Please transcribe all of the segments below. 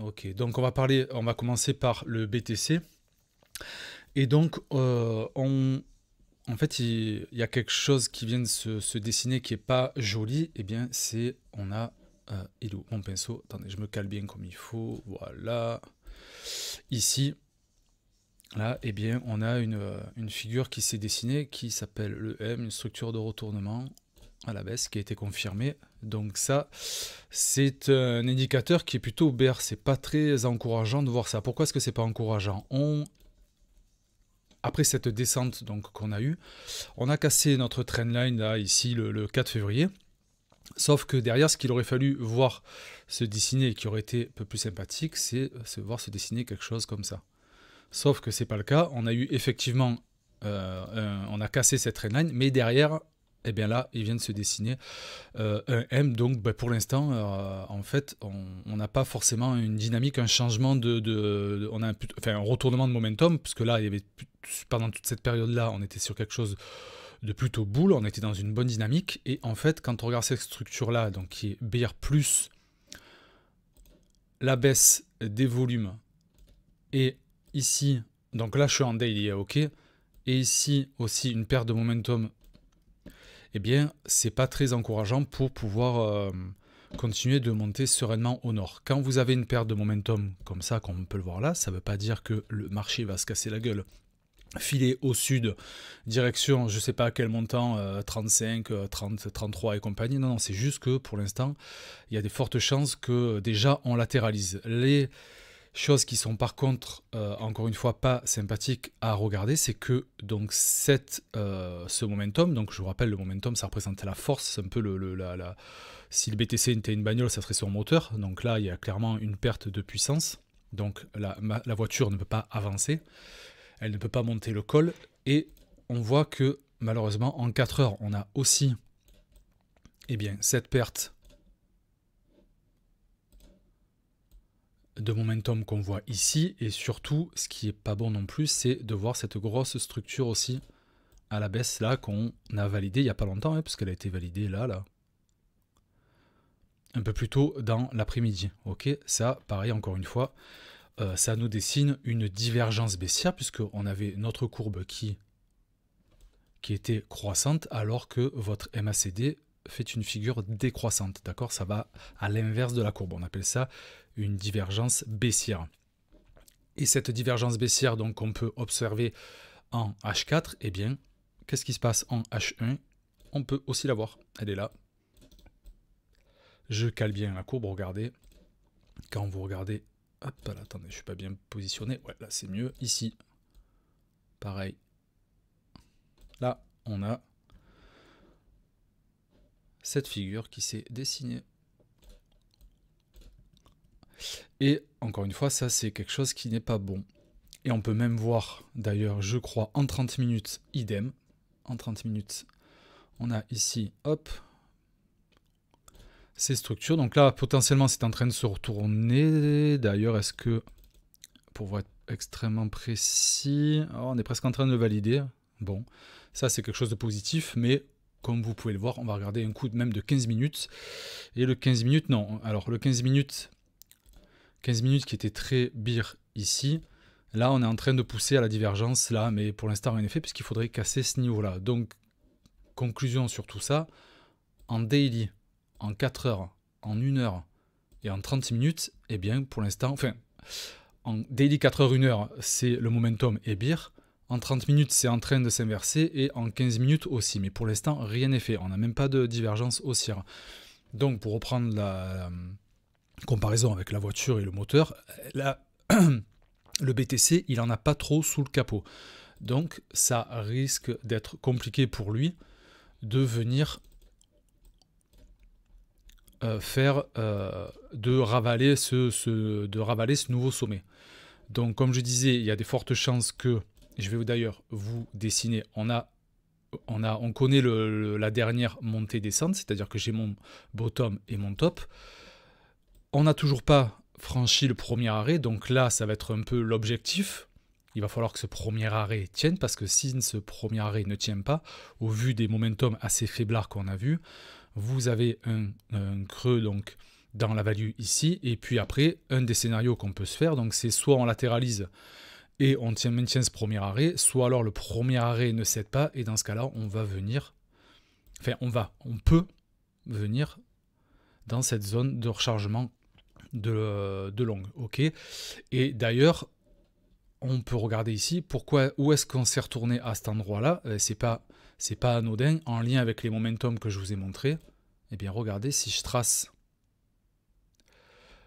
Ok, donc on va parler, on va commencer par le BTC. Et donc, euh, on, en fait, il, y a quelque chose qui vient de se, dessiner qui n'est pas joli. Eh bien, c'est, on a, il euh, où mon pinceau Attendez, je me cale bien comme il faut. Voilà. Ici, là, eh bien, on a une, euh, une figure qui s'est dessinée qui s'appelle le M, une structure de retournement à la baisse qui a été confirmée donc ça, c'est un indicateur qui est plutôt ce C'est pas très encourageant de voir ça. Pourquoi est-ce que c'est pas encourageant On après cette descente donc qu'on a eue, on a cassé notre trendline là ici le, 4 février. Sauf que derrière, ce qu'il aurait fallu voir se dessiner et qui aurait été un peu plus sympathique, c'est voir se dessiner quelque chose comme ça. Sauf que c'est pas le cas. On a eu effectivement, euh, on a cassé cette trendline, mais derrière, et eh bien là, il vient de se dessiner euh, un M. Donc ben, pour l'instant, euh, en fait, on n'a pas forcément une dynamique, un changement de. on a un, enfin, un retournement de momentum, puisque là, il y avait, pendant toute cette période-là, on était sur quelque chose de plutôt boule, on était dans une bonne dynamique. Et en fait, quand on regarde cette structure-là, donc qui est BR, la baisse des volumes, et ici, donc là je suis en daily, ok, et ici aussi une perte de momentum eh bien, c'est pas très encourageant pour pouvoir euh, continuer de monter sereinement au nord. Quand vous avez une perte de momentum comme ça, comme peut le voir là, ça ne veut pas dire que le marché va se casser la gueule. Filer au sud, direction, je ne sais pas à quel montant, 35, 30, 33 et compagnie. Non, non, c'est juste que pour l'instant, il y a des fortes chances que déjà on latéralise. Les Choses qui sont par contre, euh, encore une fois, pas sympathiques à regarder, c'est que donc cette, euh, ce momentum, donc je vous rappelle, le momentum, ça représente la force, un peu le, la, si le BTC était une bagnole, ça serait son moteur. Donc là, il y a clairement une perte de puissance. Donc la, voiture ne peut pas avancer, elle ne peut pas monter le col. Et on voit que malheureusement, en 4 heures, on a aussi eh bien, cette perte de momentum qu'on voit ici. Et surtout, ce qui est pas bon non plus, c'est de voir cette grosse structure aussi à la baisse là qu'on a validée il n'y a pas longtemps, puisqu'elle hein, parce qu'elle a été validée là, là. Un peu plus tôt dans l'après-midi. Ok, ça, pareil, encore une fois, euh, ça nous dessine une divergence baissière, puisqu'on avait notre courbe qui, qui était croissante, alors que votre MACD fait une figure décroissante, d'accord Ça va à l'inverse de la courbe. On appelle ça une divergence baissière. Et cette divergence baissière, donc, qu'on peut observer en H4, eh bien, qu'est-ce qui se passe en H1 On peut aussi la voir. Elle est là. Je cale bien la courbe, regardez. Quand vous regardez... Hop, là, attendez, je suis pas bien positionné. Ouais, là, c'est mieux. Ici, pareil. Là, on a cette figure qui s'est dessinée. Et encore une fois, ça c'est quelque chose qui n'est pas bon. Et on peut même voir, d'ailleurs, je crois, en 30 minutes, idem. En 30 minutes, on a ici, hop, ces structures. Donc là, potentiellement, c'est en train de se retourner. D'ailleurs, est-ce que, pour être extrêmement précis, oh, on est presque en train de le valider. Bon, ça c'est quelque chose de positif, mais comme vous pouvez le voir, on va regarder un coup de même de 15 minutes. Et le 15 minutes, non. Alors le 15 minutes, 15 minutes qui était très bir ici. Là, on est en train de pousser à la divergence, là, mais pour l'instant, rien n'est fait, puisqu'il faudrait casser ce niveau-là. Donc, conclusion sur tout ça, en daily, en 4 heures, en 1 heure et en 30 minutes, eh bien, pour l'instant, enfin, en daily 4 heures, 1 heure, c'est le momentum et bir. En 30 minutes, c'est en train de s'inverser et en 15 minutes aussi. Mais pour l'instant, rien n'est fait. On n'a même pas de divergence au haussière. Donc, pour reprendre la euh, comparaison avec la voiture et le moteur, euh, le BTC, il n'en a pas trop sous le capot. Donc, ça risque d'être compliqué pour lui de venir euh, faire de, ravaler ce, de ravaler ce nouveau sommet. Donc, comme je disais, il y a des fortes chances que je vais d'ailleurs vous dessiner. On a on, a, on, connaît la dernière montée-descente, c'est-à-dire que j'ai mon bottom et mon top. On n'a toujours pas franchi le premier arrêt, donc là, ça va être un peu l'objectif. Il va falloir que ce premier arrêt tienne, parce que si ce premier arrêt ne tient pas, au vu des momentum assez faiblards qu'on a vu, vous avez un, creux donc dans la value ici, et puis après, un des scénarios qu'on peut se faire, donc c'est soit on latéralise et on tient, maintient ce premier arrêt, soit alors le premier arrêt ne cède pas, et dans ce cas-là, on va venir, enfin on va, on peut venir dans cette zone de rechargement de, longue. ok et d'ailleurs, on peut regarder ici pourquoi, où est-ce qu'on s'est retourné à cet endroit-là. Euh, c'est pas, c'est pas anodin, en lien avec les momentum que je vous ai montrés. Eh bien, regardez, si je trace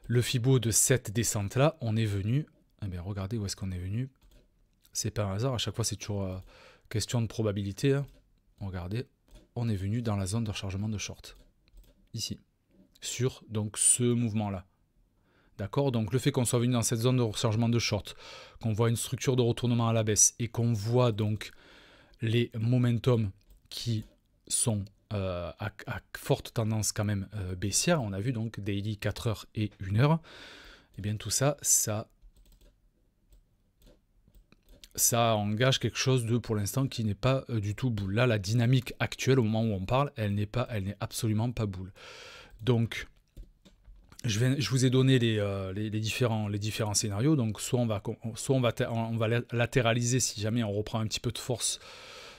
le Fibo de cette descente-là, on est venu eh ben, regardez où est-ce qu'on est venu. C'est pas un hasard, à chaque fois c'est toujours euh, question de probabilité. Hein. Regardez, on est venu dans la zone de rechargement de short. Ici. Sur donc ce mouvement-là. D'accord Donc le fait qu'on soit venu dans cette zone de rechargement de short, qu'on voit une structure de retournement à la baisse et qu'on voit donc les momentum qui sont euh, à, forte tendance quand même euh, baissière, on a vu donc daily 4 h et 1 h et bien tout ça, ça ça engage quelque chose de, pour l'instant, qui n'est pas euh, du tout boule. Là, la dynamique actuelle, au moment où on parle, elle n'est elle n'est absolument pas boule. Donc, je, vous ai donné euh, les, différents, les différents scénarios. Donc, soit on va, soit on va, latéraliser si jamais on reprend un petit peu de force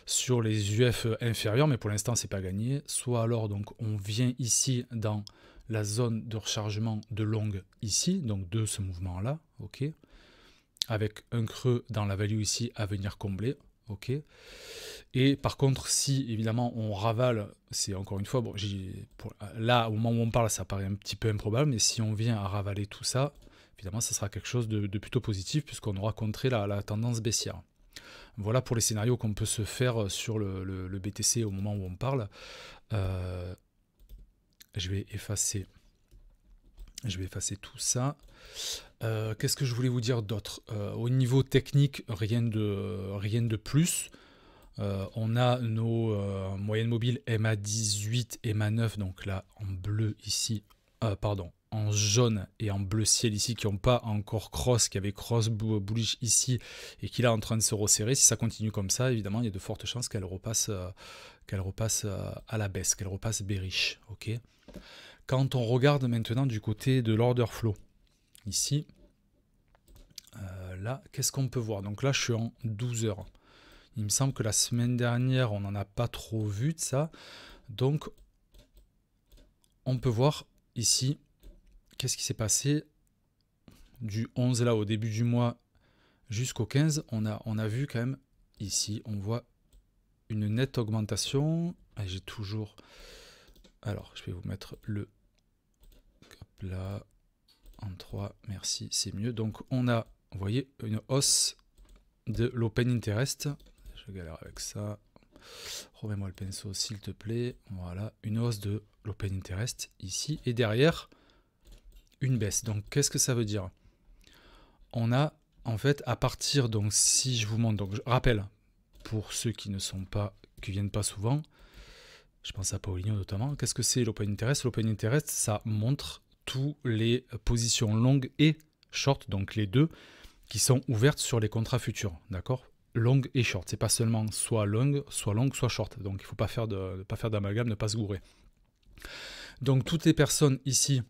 sur les UF inférieurs, mais pour l'instant, ce n'est pas gagné. Soit alors, donc, on vient ici dans la zone de rechargement de longue ici, donc de ce mouvement-là, ok avec un creux dans la value ici à venir combler. ok Et par contre, si évidemment on ravale, c'est encore une fois, bon, là au moment où on parle, ça paraît un petit peu improbable, mais si on vient à ravaler tout ça, évidemment, ça sera quelque chose de, plutôt positif puisqu'on aura contré la, tendance baissière. Voilà pour les scénarios qu'on peut se faire sur le, BTC au moment où on parle. Euh, je vais effacer je vais effacer tout ça. Euh, qu'est-ce que je voulais vous dire d'autre euh, Au niveau technique, rien de, rien de plus. Euh, on a nos moyennes mobiles MA18, MA9, donc là en bleu ici, pardon, en jaune et en bleu ciel ici qui n'ont pas encore cross, qui avait cross bullish ici et qui là en train de se resserrer. Si ça continue comme ça, évidemment, il y a de fortes chances qu'elle repasse, repasse à la baisse, qu'elle repasse bearish. ok quand on regarde maintenant du côté de l'order flow, ici, euh, là, qu'est-ce qu'on peut voir Donc là, je suis en 12 heures. Il me semble que la semaine dernière, on n'en a pas trop vu de ça. Donc, on peut voir ici qu'est-ce qui s'est passé du 11 là au début du mois jusqu'au 15. On a, on a vu quand même ici, on voit une nette augmentation. J'ai toujours... Alors, je vais vous mettre le là, en 3, merci, c'est mieux. Donc on a, vous voyez, une hausse de l'open interest. Je galère avec ça. Remets-moi le pinceau, s'il te plaît. Voilà, une hausse de l'open interest ici. Et derrière, une baisse. Donc qu'est-ce que ça veut dire On a, en fait, à partir, donc si je vous montre, donc je rappelle, pour ceux qui ne sont pas, qui viennent pas souvent, je pense à Paulinho notamment, qu'est-ce que c'est l'open interest L'open interest, ça montre tous les positions longues et short, donc les deux, qui sont ouvertes sur les contrats futurs, d'accord longue et short, c'est pas seulement soit longue soit longue soit short. Donc il faut pas faire de, pas faire d'amalgame, ne pas se gourer. Donc toutes les personnes ici,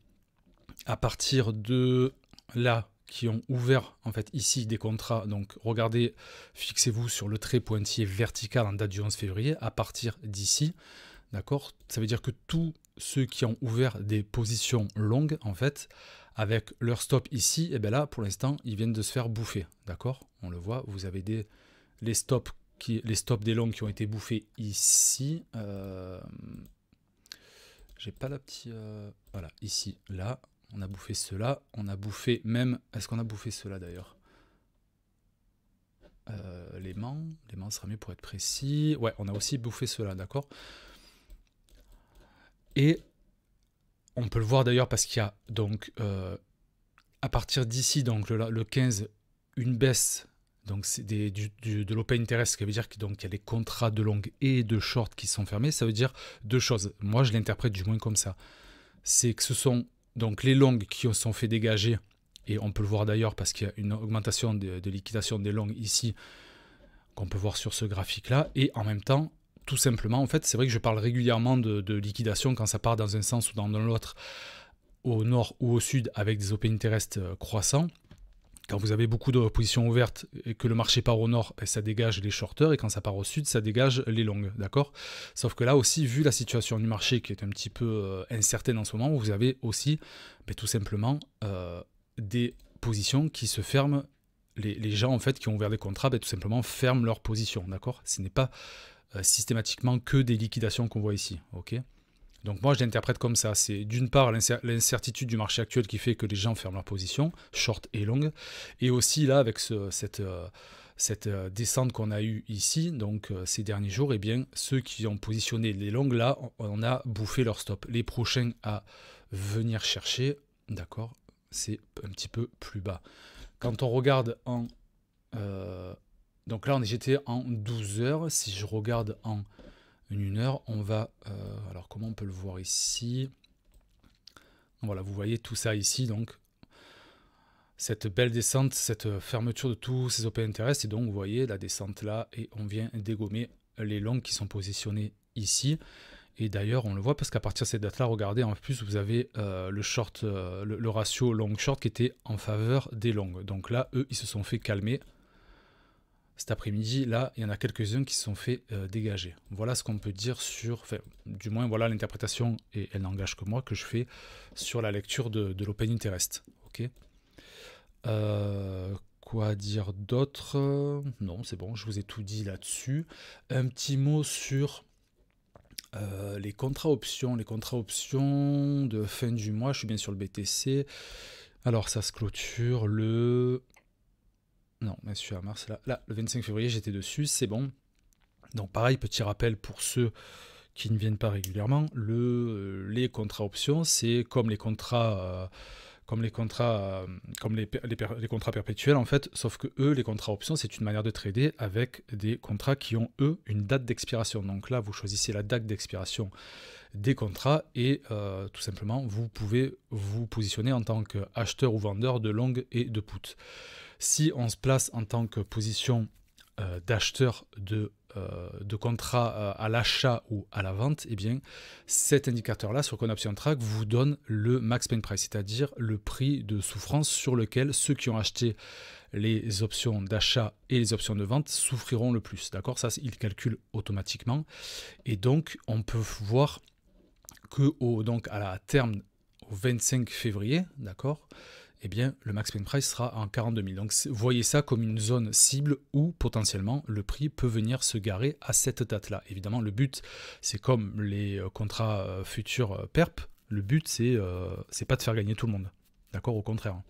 à partir de là, qui ont ouvert en fait ici des contrats. Donc regardez, fixez-vous sur le trait pointillé vertical en date du 11 février à partir d'ici. D'accord Ça veut dire que tous ceux qui ont ouvert des positions longues, en fait, avec leur stop ici, et eh bien là, pour l'instant, ils viennent de se faire bouffer. D'accord On le voit, vous avez des, les, stops les stops des longues qui ont été bouffés ici. Euh, j'ai pas la petite... Euh, voilà, ici, là. On a bouffé cela. On a bouffé même... Est-ce qu'on a bouffé cela d'ailleurs Les euh, Les mains, mains sera mieux pour être précis. Ouais, on a aussi bouffé cela, d'accord et on peut le voir d'ailleurs parce qu'il y a donc euh, à partir d'ici, donc le, le, 15, une baisse donc c'est de l'open interest, ce qui veut dire qu'il y a des contrats de longue et de short qui sont fermés. Ça veut dire deux choses. Moi, je l'interprète du moins comme ça. C'est que ce sont donc les longues qui sont fait dégager, et on peut le voir d'ailleurs parce qu'il y a une augmentation de, de liquidation des longues ici, qu'on peut voir sur ce graphique-là, et en même temps, tout simplement. En fait, c'est vrai que je parle régulièrement de, liquidation quand ça part dans un sens ou dans l'autre, au nord ou au sud, avec des open interest euh, croissants. Quand vous avez beaucoup de positions ouvertes et que le marché part au nord, eh, ça dégage les shorteurs et quand ça part au sud, ça dégage les longues, d'accord Sauf que là aussi, vu la situation du marché qui est un petit peu euh, incertaine en ce moment, vous avez aussi tout simplement euh, des positions qui se ferment les, gens en fait qui ont ouvert des contrats, ben, tout simplement ferment leurs positions. d'accord Ce n'est pas euh, systématiquement que des liquidations qu'on voit ici. ok donc moi, je l'interprète comme ça. C'est d'une part l'incertitude du marché actuel qui fait que les gens ferment leur position, short et long, et aussi là, avec cette, euh, euh, descente qu'on a eue ici, donc ces derniers jours, eh bien, ceux qui ont positionné les longues, là, on a bouffé leur stop. Les prochains à venir chercher, d'accord, c'est un petit peu plus bas. Quand on regarde en, donc là, on j'étais en 12 heures. Si je regarde en une heure, on va... Euh, alors, comment on peut le voir ici Voilà, vous voyez tout ça ici, donc cette belle descente, cette fermeture de tous ces open interest. Et donc, vous voyez la descente là, et on vient dégommer les longues qui sont positionnées ici. Et d'ailleurs, on le voit parce qu'à partir de cette date-là, regardez, en plus, vous avez euh, le short, euh, le ratio long-short qui était en faveur des longues. Donc là, eux, ils se sont fait calmer cet après-midi, là, il y en a quelques-uns qui se sont fait euh, dégager. Voilà ce qu'on peut dire sur, enfin, du moins, voilà l'interprétation, et elle n'engage que moi, que je fais sur la lecture de, l'Open Interest. Ok euh, Quoi dire d'autre Non, c'est bon, je vous ai tout dit là-dessus. Un petit mot sur euh, les contrats options. Les contrats options de fin du mois, je suis bien sur le BTC. Alors, ça se clôture le non, bien sûr, mars, là, là, le 25 février, j'étais dessus, c'est bon. Donc pareil, petit rappel pour ceux qui ne viennent pas régulièrement, le, euh, les contrats options, c'est comme les contrats... Euh, comme les contrats, euh, comme les, les, contrats perpétuels en fait, sauf que eux, les contrats options, c'est une manière de trader avec des contrats qui ont eux une date d'expiration. Donc là, vous choisissez la date d'expiration des contrats et tout simplement, vous pouvez vous positionner en tant qu'acheteur ou vendeur de longue et de put si on se place en tant que position euh, d'acheteur de, euh, contrat euh, à l'achat ou à la vente, eh bien, cet indicateur-là sur Conoption Track vous donne le max pain price, c'est-à-dire le prix de souffrance sur lequel ceux qui ont acheté les options d'achat et les options de vente souffriront le plus. D'accord Ça, il calcule automatiquement. Et donc, on peut voir que donc, à la terme au 25 février, d'accord eh bien, le max pain price sera en 42 000. Donc, voyez ça comme une zone cible où potentiellement le prix peut venir se garer à cette date-là. Évidemment, le but, c'est comme les euh, contrats euh, futurs euh, PERP, le but, c'est c'est pas de faire gagner tout le monde. D'accord Au contraire. Hein.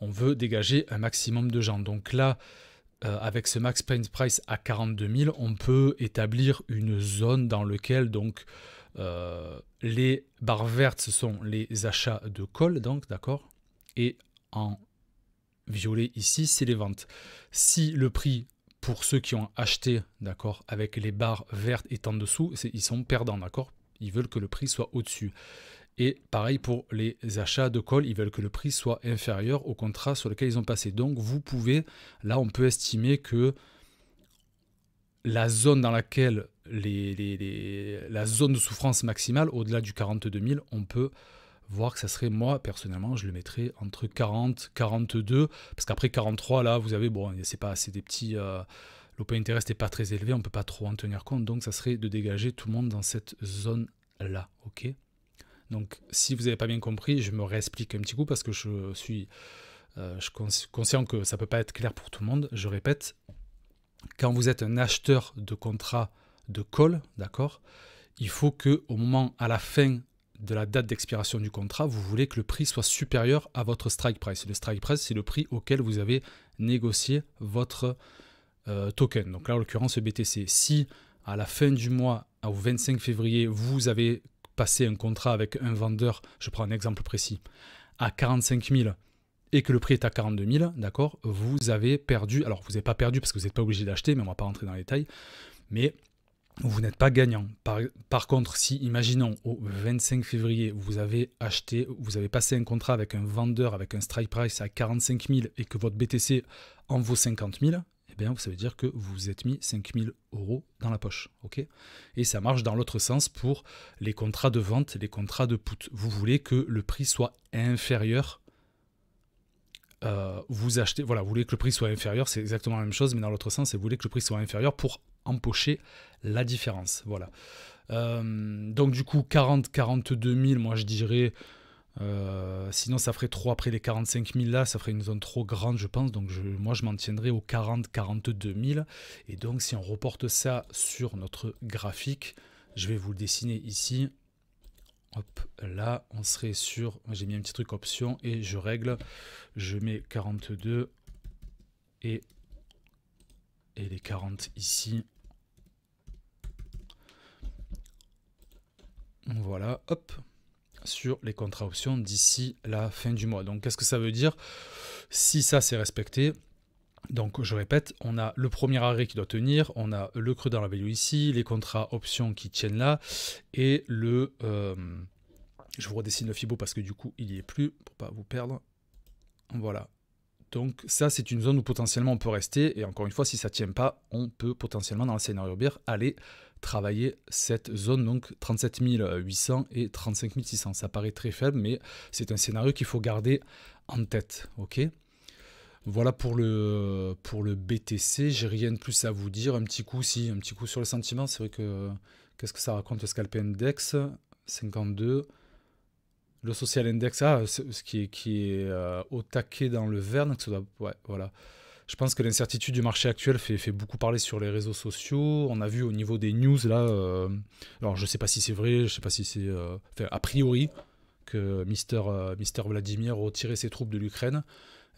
On veut dégager un maximum de gens. Donc là, avec ce max pain price à 42 000, on peut établir une zone dans laquelle donc, les barres vertes, ce sont les achats de call, donc, d'accord et en violet ici, c'est les ventes. Si le prix pour ceux qui ont acheté, d'accord, avec les barres vertes est en dessous, ils sont perdants, d'accord Ils veulent que le prix soit au-dessus. Et pareil pour les achats de call, ils veulent que le prix soit inférieur au contrat sur lequel ils ont passé. Donc vous pouvez, là on peut estimer que la zone dans laquelle la zone de souffrance maximale, au-delà du 42 000, on peut Voir que ça serait moi personnellement je le mettrais entre 40 42 parce qu'après 43 là vous avez bon c'est pas assez des petits l'open interest n'est pas très élevé on peut pas trop en tenir compte donc ça serait de dégager tout le monde dans cette zone là ok donc si vous n'avez pas bien compris je me réexplique un petit coup parce que je suis euh, je conscient que ça peut pas être clair pour tout le monde je répète quand vous êtes un acheteur de contrat de call d'accord il faut que au moment à la fin de la date d'expiration du contrat, vous voulez que le prix soit supérieur à votre strike price. Le strike price, c'est le prix auquel vous avez négocié votre euh, token. Donc là, en l'occurrence, le BTC. Si à la fin du mois, au 25 février, vous avez passé un contrat avec un vendeur, je prends un exemple précis, à 45 000 et que le prix est à 42 000, d'accord, vous avez perdu, alors vous n'avez pas perdu parce que vous n'êtes pas obligé d'acheter, mais on ne va pas rentrer dans les détails, mais vous n'êtes pas gagnant. Par, contre, si, imaginons, au 25 février, vous avez acheté, vous avez passé un contrat avec un vendeur avec un strike price à 45 000 et que votre BTC en vaut 50 000, eh bien, ça veut dire que vous êtes mis 5 000 euros dans la poche. ok et ça marche dans l'autre sens pour les contrats de vente, les contrats de put. Vous voulez que le prix soit inférieur euh, vous achetez, voilà, vous voulez que le prix soit inférieur, c'est exactement la même chose, mais dans l'autre sens, vous voulez que le prix soit inférieur pour empocher la différence. Voilà. Euh, donc du coup 40-42 000, moi je dirais. Euh, sinon ça ferait trop après les 45 000 là, ça ferait une zone trop grande je pense. Donc je, moi je m'en tiendrai aux 40-42 000. Et donc si on reporte ça sur notre graphique, je vais vous le dessiner ici. Hop, là on serait sur, j'ai mis un petit truc option et je règle, je mets 42 et et les 40 ici. Voilà, hop, sur les contrats options d'ici la fin du mois. Donc qu'est-ce que ça veut dire Si ça c'est respecté, donc je répète, on a le premier arrêt qui doit tenir, on a le creux dans la value ici, les contrats options qui tiennent là, et le... Euh, je vous redessine le FIBO parce que du coup il n'y est plus, pour pas vous perdre. Voilà, donc ça, c'est une zone où potentiellement on peut rester. Et encore une fois, si ça ne tient pas, on peut potentiellement, dans le scénario beer, aller travailler cette zone, donc 37 800 et 35 600. Ça paraît très faible, mais c'est un scénario qu'il faut garder en tête. ok voilà pour le, pour le BTC, j'ai rien de plus à vous dire. Un petit coup, si, un petit coup sur le sentiment, c'est vrai que qu'est-ce que ça raconte le scalp index 52, le social index, ah, ce qui est, qui est euh, au taquet dans le verne. ça voilà. Je pense que l'incertitude du marché actuel fait, fait, beaucoup parler sur les réseaux sociaux. On a vu au niveau des news, là, euh, alors je ne sais pas si c'est vrai, je sais pas si c'est... Euh, a priori, que Mister, Mister Vladimir retiré ses troupes de l'Ukraine.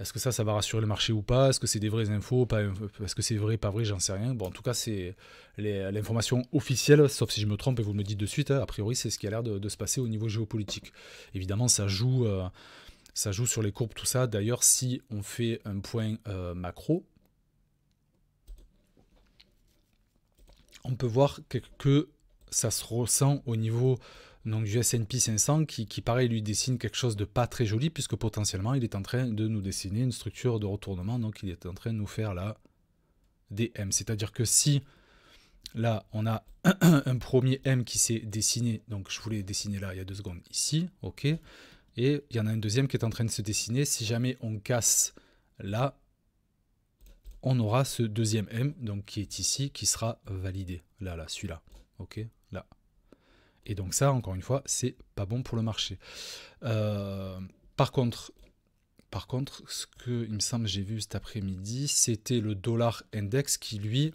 Est-ce que ça, ça va rassurer le marché ou pas Est-ce que c'est des vraies infos Est-ce que c'est vrai, pas vrai J'en sais rien. Bon, en tout cas, c'est l'information officielle, sauf si je me trompe et vous me dites de suite. Hein, a priori, c'est ce qui a l'air de, se passer au niveau géopolitique. Évidemment, ça joue, euh, ça joue sur les courbes, tout ça. D'ailleurs, si on fait un point euh, macro, on peut voir que ça se ressent au niveau donc du S&P 500 qui, qui, pareil, lui dessine quelque chose de pas très joli puisque potentiellement, il est en train de nous dessiner une structure de retournement. Donc, il est en train de nous faire la DM. C'est-à-dire que si, là, on a un premier M qui s'est dessiné, donc je voulais dessiner là il y a deux secondes, ici, OK, et il y en a un deuxième qui est en train de se dessiner. Si jamais on casse là, on aura ce deuxième M, donc qui est ici, qui sera validé, là, là, celui-là, OK et donc ça, encore une fois, c'est pas bon pour le marché. Euh, par contre, par contre, ce que il me semble j'ai vu cet après-midi, c'était le dollar index qui lui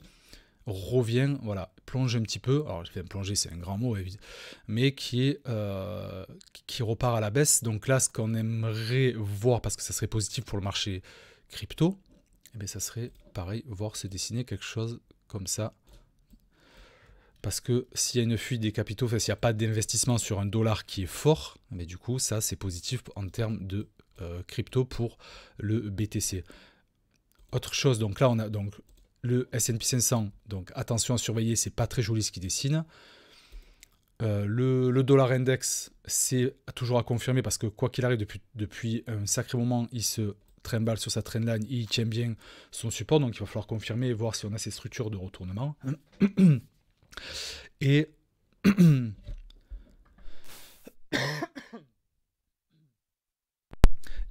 revient, voilà, plonge un petit peu. Alors, plonger, c'est un grand mot, mais qui est euh, qui repart à la baisse. Donc là, ce qu'on aimerait voir, parce que ça serait positif pour le marché crypto, eh bien, ça serait pareil, voir se dessiner quelque chose comme ça parce que s'il y a une fuite des capitaux, s'il n'y a pas d'investissement sur un dollar qui est fort, mais du coup, ça, c'est positif en termes de euh, crypto pour le BTC. Autre chose, donc là, on a donc le S&P 500. Donc attention à surveiller, c'est pas très joli ce qu'il dessine. Euh, le, dollar index, c'est toujours à confirmer parce que quoi qu'il arrive, depuis, depuis un sacré moment, il se trimballe sur sa trendline, il tient bien son support, donc il va falloir confirmer et voir si on a ces structures de retournement. Et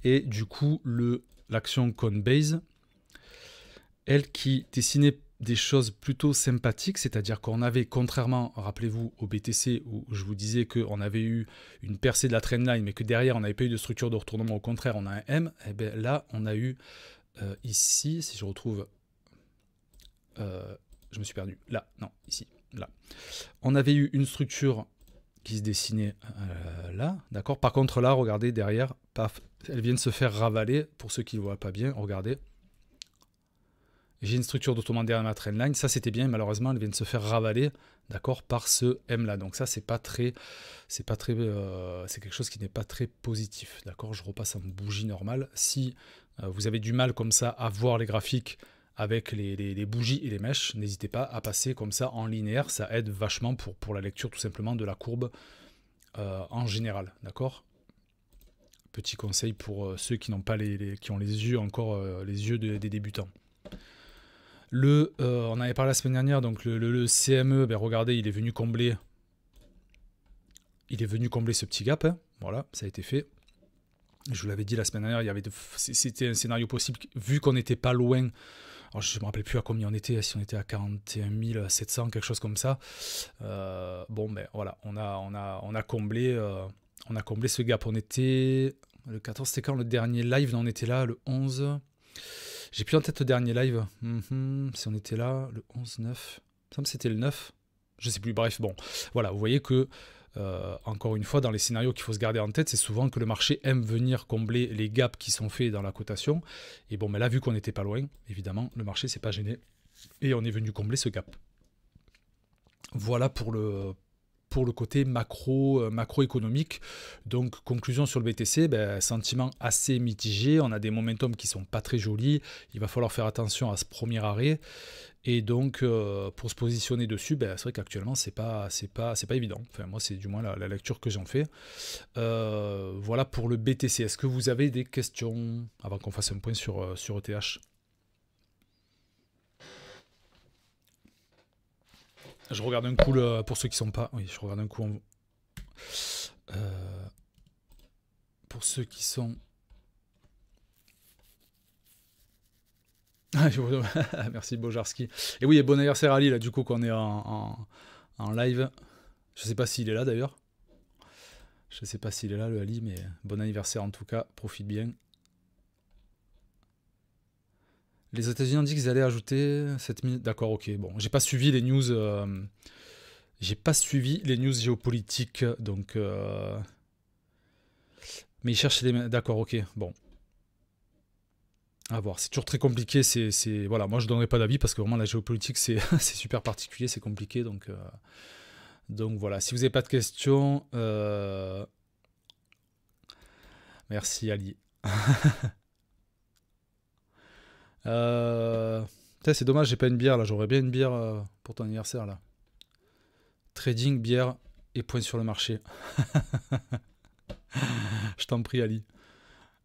et du coup le l'action Conbase, elle qui dessinait des choses plutôt sympathiques, c'est-à-dire qu'on avait, contrairement, rappelez-vous, au BTC, où je vous disais qu'on avait eu une percée de la trendline, mais que derrière, on n'avait pas eu de structure de retournement, au contraire, on a un M, et eh bien là, on a eu euh, ici, si je retrouve, euh, je me suis perdu, là, non, ici, on avait eu une structure qui se dessinait euh, là, d'accord Par contre, là, regardez derrière, paf, elle vient de se faire ravaler. Pour ceux qui ne voient pas bien, regardez. J'ai une structure d'automan derrière ma trendline. Ça, c'était bien. Malheureusement, elle vient de se faire ravaler, d'accord, par ce M là. Donc ça, c'est pas très, c'est pas très, euh, c'est quelque chose qui n'est pas très positif, d'accord. Je repasse en bougie normale. Si euh, vous avez du mal comme ça à voir les graphiques avec les, bougies et les mèches. N'hésitez pas à passer comme ça en linéaire, ça aide vachement pour, la lecture tout simplement de la courbe euh, en général, d'accord Petit conseil pour euh, ceux qui n'ont pas les, ont les yeux encore euh, les yeux des débutants. Le, on avait parlé la semaine dernière, donc le, CME, e, ben, regardez, il est venu combler, il est venu combler ce petit gap. Hein. voilà, ça a été fait. Je vous l'avais dit la semaine dernière, c'était un scénario possible vu qu'on n'était pas loin alors je me rappelle plus à combien on était, si on était à 41 700, quelque chose comme ça. Euh, bon, ben voilà, on a, on a, on a comblé, euh, on a comblé ce gap. On était le 14, c'était quand le dernier live On était là le 11. J'ai plus en tête le dernier live. Mhm, si on était là le 11, 9. Ça me c'était le 9. Je sais plus. Bref, bon, voilà, vous voyez que euh, encore une fois, dans les scénarios qu'il faut se garder en tête, c'est souvent que le marché aime venir combler les gaps qui sont faits dans la cotation. Et bon, mais là, vu qu'on n'était pas loin, évidemment, le marché s'est pas gêné. Et on est venu combler ce gap. Voilà pour le, pour le côté macro, euh, macroéconomique. Donc, conclusion sur le BTC, ben, sentiment assez mitigé. On a des momentums qui sont pas très jolis. Il va falloir faire attention à ce premier arrêt. Et donc, euh, pour se positionner dessus, ben, c'est vrai qu'actuellement, c'est pas, c'est pas, pas évident. Enfin, moi, c'est du moins la, lecture que j'en fais. Euh, voilà pour le BTC. Est-ce que vous avez des questions avant qu'on fasse un point sur, sur ETH Je regarde un coup pour ceux qui sont pas. Oui, je regarde un coup. Euh, pour ceux qui sont. Ah, Merci Bojarski. Et oui, et bon anniversaire Ali, là, du coup, qu'on est en, live. Je sais pas s'il est là d'ailleurs. Je sais pas s'il est là, le Ali, mais bon anniversaire en tout cas. Profite bien. Les États-Unis ont dit qu'ils allaient ajouter 7000. D'accord, ok. Bon, j'ai pas suivi les news. Euh, j'ai pas suivi les news géopolitiques, donc. Euh, mais ils cherchent les. D'accord, ok. Bon. À voir. C'est toujours très compliqué. C'est, Voilà, moi je donnerai pas d'avis parce que vraiment la géopolitique c'est, super particulier, c'est compliqué. Donc, euh, donc voilà. Si vous n'avez pas de questions. Merci Ali. Euh, c'est dommage, j'ai pas une bière là. J'aurais bien une bière euh, pour ton anniversaire là. Trading, bière et point sur le marché. Je t'en prie, Ali.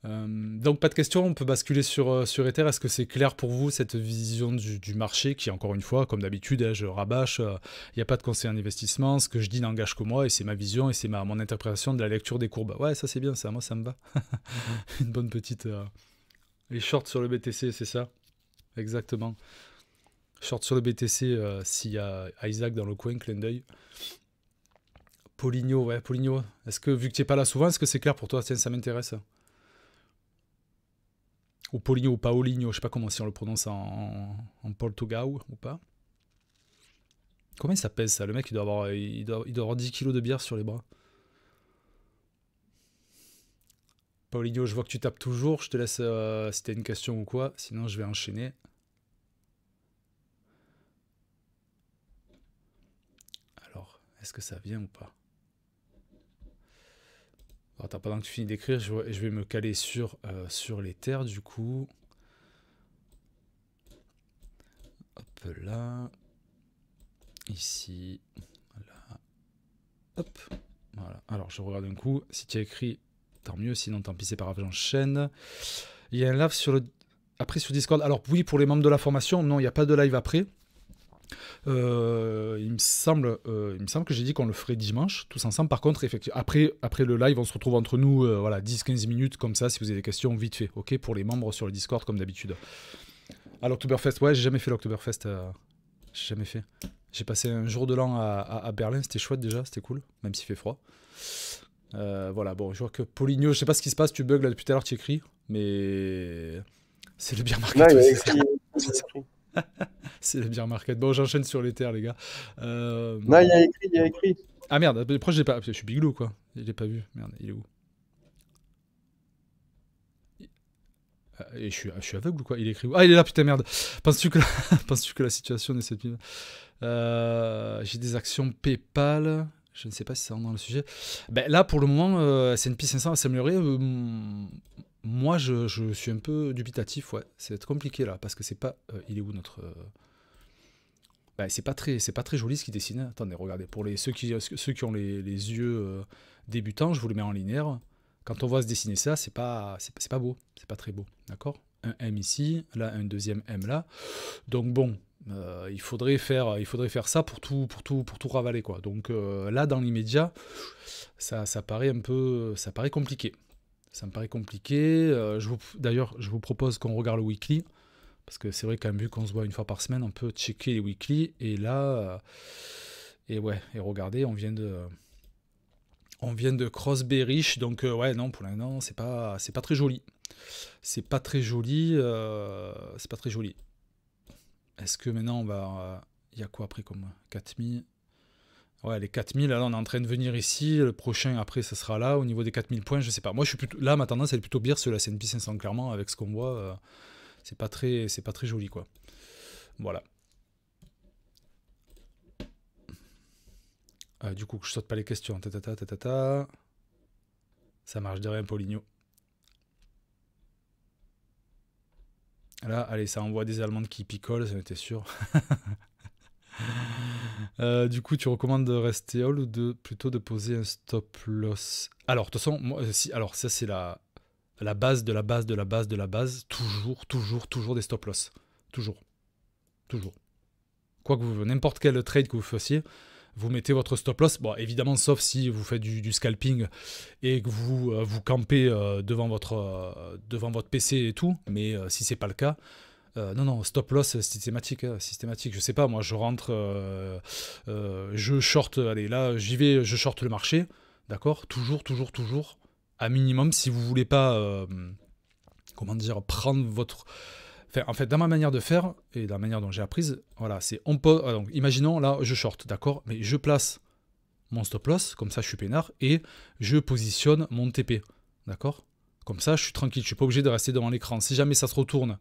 Euh, donc pas de question, on peut basculer sur, sur Ether. Est-ce que c'est clair pour vous cette vision du, marché qui, encore une fois, comme d'habitude, hein, je rabâche, il n'y a pas de conseil en investissement, ce que je dis n'engage que moi et c'est ma vision et c'est mon interprétation de la lecture des courbes. Ouais, ça c'est bien, ça, moi ça me va. Une bonne petite... Les shorts sur le BTC, c'est ça Exactement. Short sur le BTC, euh, s'il y a Isaac dans le coin, clin d'œil. Poligno, ouais, Poligno. Est-ce que, vu que tu n'es pas là souvent, est-ce que c'est clair pour toi ça m'intéresse. Ou Poligno ou Paoligno, je sais pas comment si on le prononce en, en ou pas. Combien ça pèse ça Le mec, il doit, avoir, il il doit avoir 10 kilos de bière sur les bras. Paulinho, je vois que tu tapes toujours. Je te laisse euh, si tu as une question ou quoi. Sinon, je vais enchaîner. Alors, est-ce que ça vient ou pas Attends, pendant que tu finis d'écrire, je, vais me caler sur, euh, sur les terres du coup. Hop là. Ici. Hop. Voilà. Alors, je regarde un coup. Si tu as écrit tant mieux, sinon tant pis, c'est pas grave, j'enchaîne. Il y a un live sur le... après sur Discord. Alors oui, pour les membres de la formation, non, il n'y a pas de live après. Euh, il, me semble, euh, il me semble que j'ai dit qu'on le ferait dimanche, tous ensemble. Par contre, effectivement, après, après le live, on se retrouve entre nous, euh, voilà, 10-15 minutes comme ça, si vous avez des questions, vite fait, ok, pour les membres sur le Discord, comme d'habitude. À l'Octoberfest, ouais, j'ai jamais fait l'Octoberfest, j'ai jamais fait. J'ai passé un jour de l'an à Berlin, c'était chouette déjà, c'était cool, même s'il fait froid. Euh, voilà, bon, je vois que Poligno, je sais pas ce qui se passe, tu bugs là depuis tout à l'heure, tu écris, mais c'est le bien marqué. c'est le bien market, Bon, j'enchaîne sur les terres, les gars. Euh, non, il a écrit, il a écrit. Ah merde, j'ai pas. Je suis Biglou, quoi. Je l'ai pas vu. Merde, il est où ah, Et je suis, je suis, aveugle ou quoi Il écrit Ah, il est là, putain, merde. Penses-tu que, la... que la situation n'est cette. Euh, J'ai des actions PayPal. Je ne sais pas si ça rentre dans le sujet. Ben, là, pour le moment, euh, S&P 500 à s'améliorer. Euh, moi, je, suis un peu dubitatif. Ouais, c'est compliqué là parce que c'est pas. Euh, il est où notre euh, ben, c'est pas très, c'est pas très joli ce qu'il dessine. Attendez, regardez. Pour les ceux qui, ceux qui ont les, les yeux débutants, je vous le mets en linéaire. Quand on voit se dessiner ça, c'est pas, c'est pas beau. C'est pas très beau, d'accord Un M ici, là un deuxième M là. Donc bon, euh, il, faudrait faire, il faudrait faire ça pour tout, pour tout, pour tout ravaler. Quoi. Donc euh, là, dans l'immédiat, ça, paraît un peu ça paraît compliqué. Ça me paraît compliqué. Euh, d'ailleurs, je vous propose qu'on regarde le weekly. Parce que c'est vrai, qu'à même, vu qu'on se voit une fois par semaine, on peut checker les weekly. Et là, et ouais, et regardez, on vient de. On vient de donc ouais, non, pour l'instant, c'est pas, pas très joli. C'est pas très joli, c'est pas très joli. Est-ce que maintenant, on va. Euh, il y a quoi après comme 4000 Ouais, les 4000, là, on est en train de venir ici. Le prochain, après, ce sera là. Au niveau des 4000 points, je sais pas. Moi, je suis plutôt. Là, ma tendance, elle est plutôt ceux-là. sur la S&P 500, clairement, avec ce qu'on voit. Euh, c'est pas très c'est pas très joli, quoi. Voilà. Euh, du coup, je saute pas les questions. Ta, ta, ta, ta, ta, ta. Ça marche derrière, Paulinho. Là, allez, ça envoie des Allemandes qui picolent, ça m'était sûr. Euh, du coup, tu recommandes de rester all ou de, plutôt de poser un stop loss Alors, de toute façon, moi, si, alors, ça, c'est la, base de la base de la base de la base. Toujours, toujours, toujours des stop loss. Toujours. Toujours. Quoi que vous n'importe quel trade que vous fassiez, vous mettez votre stop loss, bon, évidemment, sauf si vous faites du, scalping et que vous, euh, vous campez euh, devant, votre, euh, devant votre PC et tout, mais si c'est pas le cas, non, non, stop loss systématique, systématique. Je sais pas, moi, je rentre, je short, allez, là, j'y vais, je short le marché, d'accord Toujours, toujours, toujours, à minimum, si vous voulez pas, comment dire, prendre votre en fait, dans ma manière de faire et dans la manière dont j'ai apprise, voilà, c'est on peut euh, Donc, imaginons là, je short, d'accord, mais je place mon stop loss, comme ça je suis peinard, et je positionne mon TP, d'accord Comme ça, je suis tranquille, je suis pas obligé de rester devant l'écran. Si jamais ça se retourne,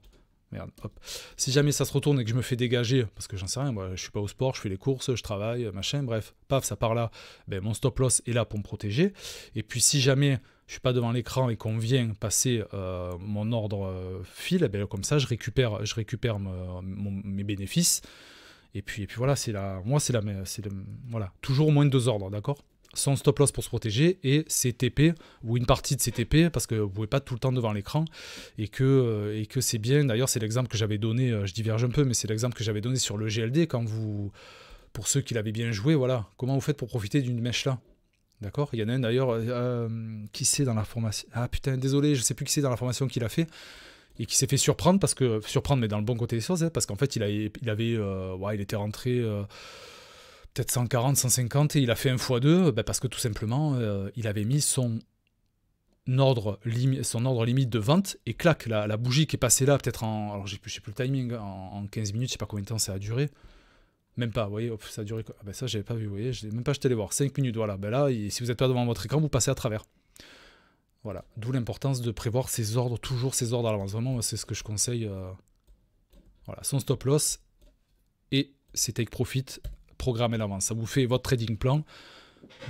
Merde, hop. Si jamais ça se retourne et que je me fais dégager, parce que j'en sais rien, moi, je suis pas au sport, je fais les courses, je travaille, machin, bref, paf, ça part là, ben, mon stop loss est là pour me protéger. Et puis si jamais je suis pas devant l'écran et qu'on vient passer euh, mon ordre euh, fil, eh ben, comme ça, je récupère, je récupère mes bénéfices. Et puis, et puis voilà, c'est la, moi, c'est la, c'est voilà, toujours au moins deux ordres, d'accord Son stop loss pour se protéger et TP ou une partie de CTP parce que vous pouvez pas tout le temps devant l'écran et que, euh, et que c'est bien. D'ailleurs, c'est l'exemple que j'avais donné, je diverge un peu, mais c'est l'exemple que j'avais donné sur le GLD quand vous, pour ceux qui l'avaient bien joué, voilà, comment vous faites pour profiter d'une mèche là D'accord Il y en a un d'ailleurs, euh, euh, qui sait dans la formation Ah putain, désolé, je sais plus qui c'est dans la formation qu'il a fait. Et qui s'est fait surprendre, parce que. Surprendre, mais dans le bon côté des choses, hein, parce qu'en fait, il, il avait. Euh, il était rentré. Peut-être 140, 150, et il a fait un x2, bah, parce que tout simplement, il avait mis son ordre, son ordre limite de vente, et clac, la, la bougie qui est passée là, peut-être en. Alors, plus, plus le timing, en, 15 minutes, je sais pas combien de temps ça a duré. Même pas, vous voyez, ça a duré. Ah ben ça, j'avais pas vu, vous voyez, même pas acheté les voir. 5 minutes, voilà. Ben là, si vous n'êtes pas devant votre écran, vous passez à travers. Voilà. D'où l'importance de prévoir ces ordres, toujours ces ordres à l'avance. Vraiment, c'est ce que je conseille. Euh, voilà, son stop loss et ses take profit programmés à l'avance. Ça vous fait votre trading plan.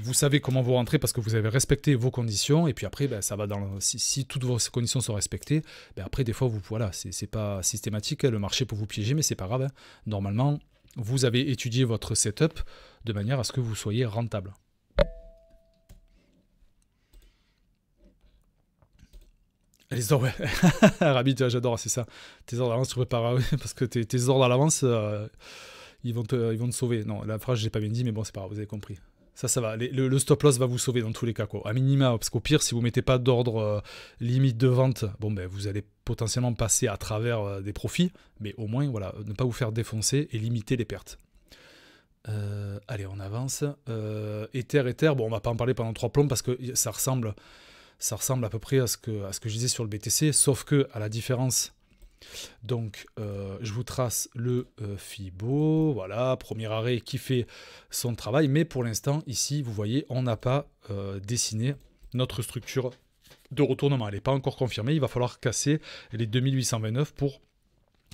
Vous savez comment vous rentrez parce que vous avez respecté vos conditions. Et puis après, ben, ça va dans si, toutes vos conditions sont respectées, ben après, des fois, vous voilà, c'est pas systématique. Hein. le marché peut vous piéger, mais c'est pas grave. Hein. Normalement, vous avez étudié votre setup de manière à ce que vous soyez rentable. Les ordres, ouais. j'adore, c'est ça. Tes ordres à l'avance, tu prépares, parce que tes, ordres à l'avance, euh, ils, vont te, ils vont te sauver. Non, la phrase, je pas bien dit, mais bon, c'est pas grave, vous avez compris. Ça, ça va. le, stop loss va vous sauver dans tous les cas, quoi. À minima, parce qu'au pire, si vous mettez pas d'ordre euh, limite de vente, bon, ben, vous allez potentiellement passer à travers euh, des profits, mais au moins, voilà, ne pas vous faire défoncer et limiter les pertes. Euh, allez, on avance. Ether, Ether, bon, on va pas en parler pendant trois plombs parce que ça ressemble, ça ressemble à peu près à ce que, à ce que je disais sur le BTC, sauf que, à la différence donc, euh, je vous trace le euh, FIBO. Voilà, premier arrêt qui fait son travail. Mais pour l'instant, ici, vous voyez, on n'a pas euh, dessiné notre structure de retournement. Elle n'est pas encore confirmée. Il va falloir casser les 2829 pour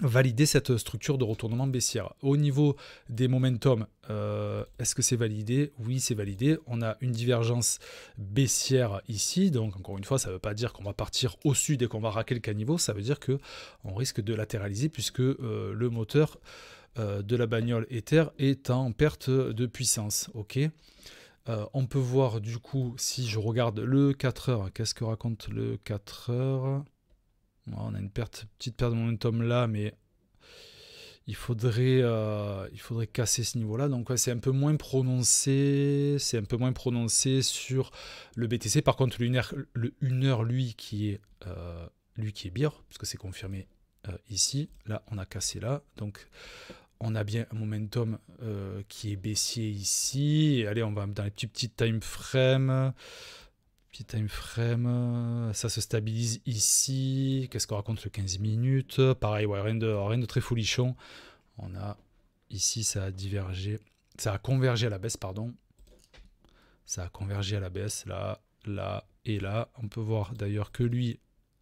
valider cette structure de retournement baissière. Au niveau des momentum, euh, est-ce que c'est validé Oui, c'est validé. On a une divergence baissière ici, donc encore une fois, ça ne veut pas dire qu'on va partir au sud et qu'on va raquer le caniveau, ça veut dire que on risque de latéraliser puisque euh, le moteur euh, de la bagnole Ether est en perte de puissance. Ok on peut voir du coup, si je regarde le 4 heures, qu'est-ce que raconte le 4 heures on a une perte, petite perte de momentum là, mais il faudrait, euh, il faudrait casser ce niveau-là. Donc c'est un peu moins prononcé, c'est un peu moins prononcé sur le BTC. Par contre, le 1 heure, lui, qui est euh, lui qui est parce que c'est confirmé euh, ici. Là, on a cassé là, donc on a bien un momentum euh, qui est baissier ici. allez, on va dans les petits petits time frames. Petit time frame, euh, ça se stabilise ici. Qu'est-ce qu'on raconte le 15 minutes Pareil, rien, de, très folichon. On a ici, ça a divergé, ça a convergé à la baisse, pardon. Ça a convergé à la baisse là, là et là. On peut voir d'ailleurs que lui,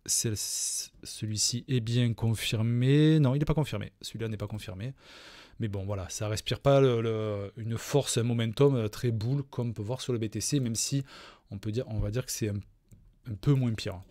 celui-ci est bien confirmé. Non, il n'est pas confirmé. Celui-là n'est pas confirmé. Mais bon, voilà, ça respire pas une force, un momentum euh, très boule comme on peut voir sur le BTC, même si on peut dire, on va dire que c'est un, peu moins pire.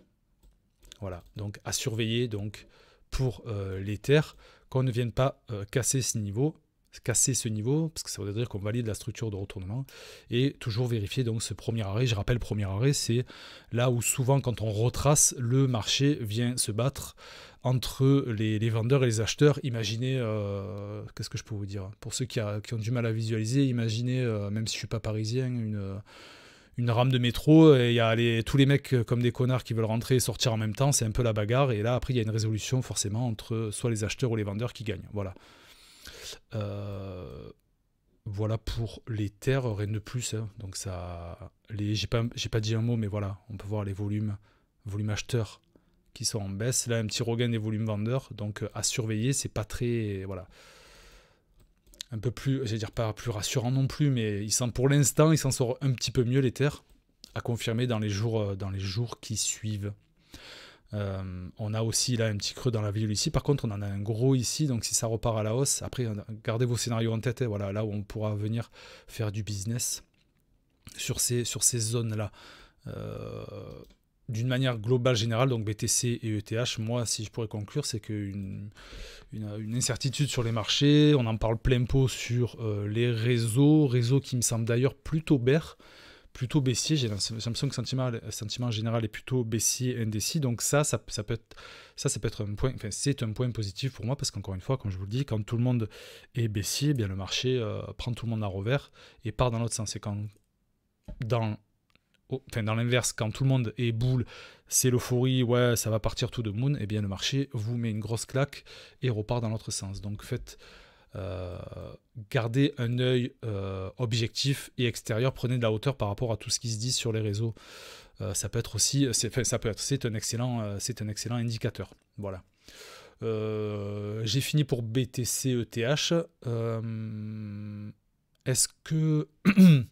Voilà, donc à surveiller donc pour euh, les terres qu'on ne vienne pas euh, casser ce niveau, casser ce niveau, parce que ça voudrait dire qu'on valide la structure de retournement, et toujours vérifier donc ce premier arrêt. Je rappelle, premier arrêt, c'est là où souvent quand on retrace, le marché vient se battre entre les, vendeurs et les acheteurs. Imaginez, euh, qu'est-ce que je peux vous dire Pour ceux qui, ont du mal à visualiser, imaginez, même si je ne suis pas parisien, une une rame de métro et il y a tous les mecs euh, comme des connards qui veulent rentrer et sortir en même temps, c'est un peu la bagarre. Et là, après, il y a une résolution forcément entre soit les acheteurs ou les vendeurs qui gagnent. Voilà. Euh, voilà pour les terres, rien de plus. Hein. Donc ça, les, j'ai pas, dit un mot, mais voilà, on peut voir les volumes, volume acheteurs qui sont en baisse. Là, un petit regain des volumes vendeurs, donc euh, à surveiller. C'est pas très, voilà un peu plus, veux dire pas plus rassurant non plus, mais pour l'instant, il s'en sort un petit peu mieux les terres, à confirmer dans les jours, euh, dans les jours qui suivent. Euh, on a aussi là un petit creux dans la ville ici. Par contre, on en a un gros ici, donc si ça repart à la hausse, après, euh, gardez vos scénarios en tête. Hein, voilà, là où on pourra venir faire du business sur ces, sur ces zones-là d'une manière globale, générale, donc BTC et ETH, moi, si je pourrais conclure, c'est qu'une une, une, incertitude sur les marchés, on en parle plein pot sur euh, les réseaux, réseaux qui me semblent d'ailleurs plutôt berres, plutôt baissiers, j'ai l'impression que le sentiment, général est plutôt baissier, indécis, donc ça, ça, ça peut être, ça, ça peut être un point, enfin, c'est un point positif pour moi, parce qu'encore une fois, comme je vous le dis, quand tout le monde est baissier, eh bien le marché euh, prend tout le monde à revers et part dans l'autre sens, et quand dans dans l'inverse, quand tout le monde est boule, c'est l'euphorie, ouais, ça va partir tout de moon, et eh bien le marché vous met une grosse claque et repart dans l'autre sens. Donc faites euh, gardez un œil euh, objectif et extérieur, prenez de la hauteur par rapport à tout ce qui se dit sur les réseaux. Euh, ça peut être aussi, c'est, ça peut être, c'est un excellent, c'est un excellent indicateur. Voilà. j'ai fini pour BTCETH. est-ce que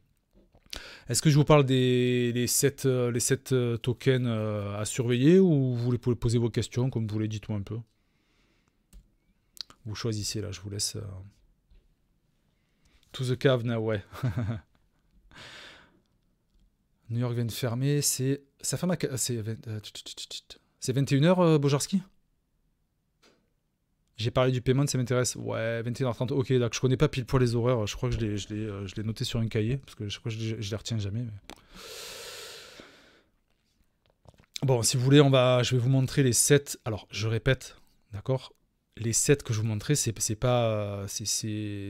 Est-ce que je vous parle des, 7, euh, les euh, tokens euh, à surveiller ou vous voulez poser vos questions comme vous voulez, dites-moi un peu. Vous choisissez là, je vous laisse. To the cave now, ouais. New York vient de fermer, c'est... Ça C'est 21h, Bojarski j'ai parlé du paiement, ça m'intéresse. Ouais, 21h30, ok, donc je connais pas pile poil les horreurs, Je crois que je l'ai euh, noté sur un cahier, parce que je crois je, les retiens jamais. Bon, si vous voulez, on va, je vais vous montrer les 7. Alors, je répète, d'accord les 7 que je vous montrais, c'est pas c'est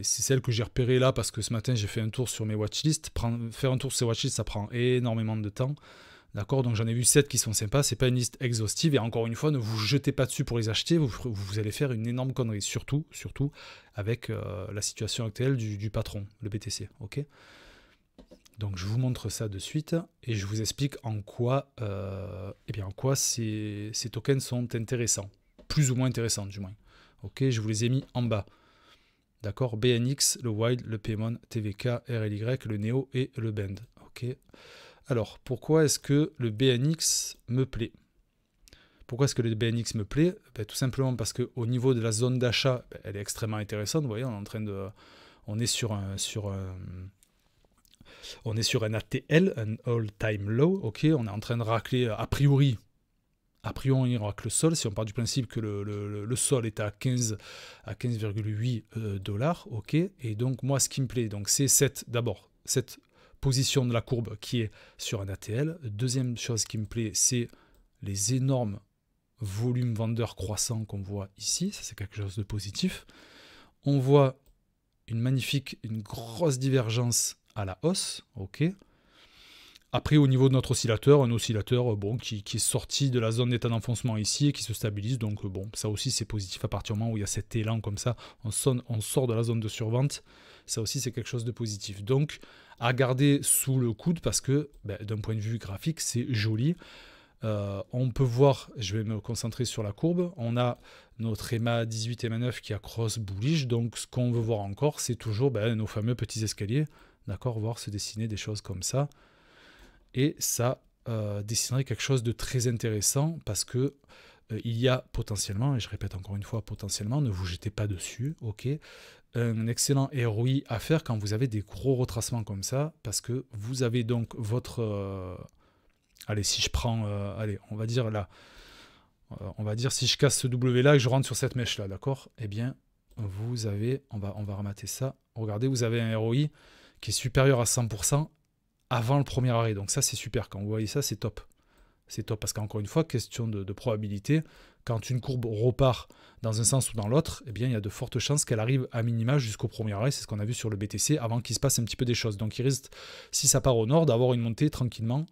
celle que j'ai repérées là parce que ce matin j'ai fait un tour sur mes watchlists. faire un tour sur ces watchlists, ça prend énormément de temps. D'accord Donc j'en ai vu 7 qui sont sympas, c'est pas une liste exhaustive, et encore une fois, ne vous jetez pas dessus pour les acheter, vous, allez faire une énorme connerie, surtout, surtout avec euh, la situation actuelle du, patron, le BTC, ok donc je vous montre ça de suite et je vous explique en quoi, euh, eh bien, en quoi ces, ces, tokens sont intéressants, plus ou moins intéressants du moins. Ok, je vous les ai mis en bas. D'accord BNX, le Wild, le Paymon, TVK, RLY, le Neo et le Bend. Ok. Alors, pourquoi est-ce que le BNX me plaît Pourquoi est-ce que le BNX me plaît ben, Tout simplement parce qu'au niveau de la zone d'achat, ben, elle est extrêmement intéressante. Vous voyez, on est en train de. On est sur un. Sur on est sur un ATL, un all-time low, ok, on est en train de racler euh, a priori, a priori on racle le sol, si on part du principe que le, sol est à 15,8 à euh, dollars, ok, et donc moi ce qui me plaît, donc c'est cette, d'abord, cette position de la courbe qui est sur un ATL. Deuxième chose qui me plaît, c'est les énormes volumes vendeurs croissants qu'on voit ici. Ça, c'est quelque chose de positif. On voit une magnifique, une grosse divergence à la hausse. OK. Après, au niveau de notre oscillateur, un oscillateur euh, bon, qui, est sorti de la zone d'état d'enfoncement ici et qui se stabilise. Donc, euh, bon, ça aussi, c'est positif à partir du moment où il y a cet élan comme ça. On, sonne, on sort de la zone de survente. Ça aussi, c'est quelque chose de positif. Donc, à garder sous le coude parce que ben, d'un point de vue graphique, c'est joli. Euh, on peut voir, je vais me concentrer sur la courbe, on a notre EMA 18 EMA 9 qui a cross bullish, donc ce qu'on veut voir encore, c'est toujours ben, nos fameux petits escaliers, d'accord, voir se dessiner des choses comme ça. Et ça euh, dessinerait quelque chose de très intéressant parce que euh, il y a potentiellement, et je répète encore une fois, potentiellement, ne vous jetez pas dessus, ok, un excellent ROI à faire quand vous avez des gros retracements comme ça, parce que vous avez donc votre... Euh, allez, si je prends... Euh, allez, on va dire là... Euh, on va dire si je casse ce W là et que je rentre sur cette mèche là, d'accord Eh bien, vous avez... On va, on va remater ça. Regardez, vous avez un ROI qui est supérieur à 100% avant le premier arrêt. Donc ça, c'est super. Quand vous voyez ça, c'est top. C'est top parce qu'encore une fois, question de probabilité, quand une courbe repart dans un sens ou dans l'autre, eh bien, il y a de fortes chances qu'elle arrive à minima jusqu'au premier arrêt, c'est ce qu'on a vu sur le BTC, avant qu'il se passe un petit peu des choses. Donc il risque, si ça part au nord, d'avoir une montée tranquillement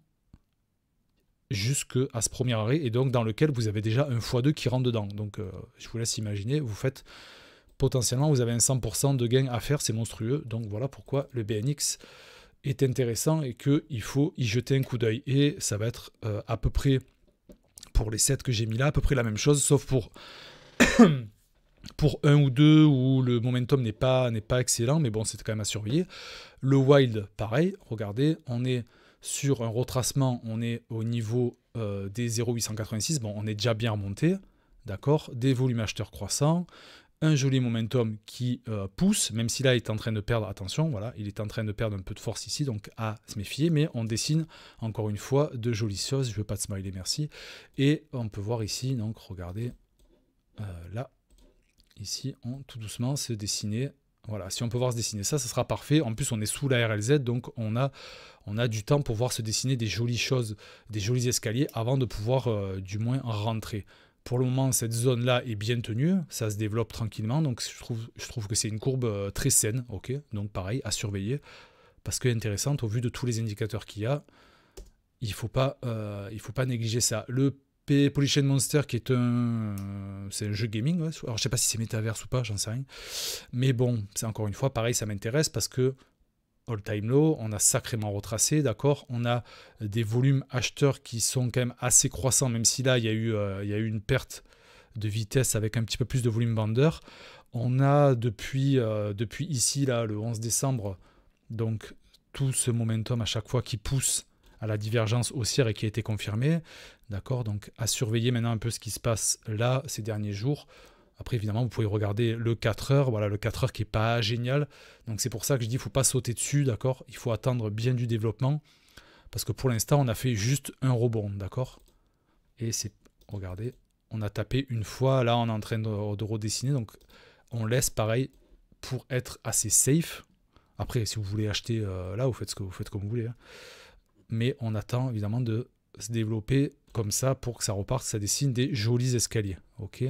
jusqu'à ce premier arrêt, et donc dans lequel vous avez déjà un x2 qui rentre dedans. Donc euh, je vous laisse imaginer, vous faites potentiellement, vous avez un 100% de gain à faire, c'est monstrueux. Donc voilà pourquoi le BNX est intéressant et qu'il faut y jeter un coup d'œil. Et ça va être euh, à peu près pour les 7 que j'ai mis là, à peu près la même chose, sauf pour, pour un ou deux où le momentum n'est pas, pas excellent, mais bon, c'est quand même à surveiller. Le wild, pareil, regardez, on est sur un retracement, on est au niveau euh, des 0,886, bon, on est déjà bien remonté, d'accord Des volumes acheteurs croissants, un joli momentum qui euh, pousse, même si là est en train de perdre, attention, voilà, il est en train de perdre un peu de force ici, donc à se méfier, mais on dessine encore une fois de jolies choses, je veux pas de smiley, merci, et on peut voir ici, donc regardez, euh, là, ici, on tout doucement se dessiner, voilà, si on peut voir se dessiner ça, ça sera parfait, en plus on est sous la RLZ, donc on a, on a du temps pour voir se dessiner des jolies choses, des jolis escaliers, avant de pouvoir euh, du moins rentrer, pour le moment, cette zone-là est bien tenue, ça se développe tranquillement, donc je trouve, que c'est une courbe euh, très saine, ok Donc pareil, à surveiller, parce qu'elle est intéressante, au vu de tous les indicateurs qu'il y a, il ne faut, pas, euh, faut pas négliger ça. Le P Polychain Monster, qui est un, c'est un jeu gaming, alors je sais pas si c'est métaverse ou pas, j'en sais rien, mais bon, c'est encore une fois, pareil, ça m'intéresse, parce que all time low, on a sacrément retracé, d'accord On a des volumes acheteurs qui sont quand même assez croissants, même si là, il y a eu, euh, une perte de vitesse avec un petit peu plus de volume vendeur. On a depuis, euh, depuis ici, là, le 11 décembre, donc tout ce momentum à chaque fois qui pousse à la divergence haussière et qui a été confirmée. D'accord Donc à surveiller maintenant un peu ce qui se passe là ces derniers jours. Après, évidemment, vous pouvez regarder le 4 heures, voilà, le 4 heures qui n'est pas génial. Donc c'est pour ça que je dis, il ne faut pas sauter dessus, d'accord Il faut attendre bien du développement, parce que pour l'instant, on a fait juste un rebond, d'accord Et c'est, regardez, on a tapé une fois, là on est en train de, redessiner, donc on laisse pareil pour être assez safe. Après, si vous voulez acheter euh, là, vous faites ce que vous faites comme vous voulez. Hein. Mais on attend évidemment de se développer comme ça pour que ça reparte, ça dessine des jolis escaliers. Ok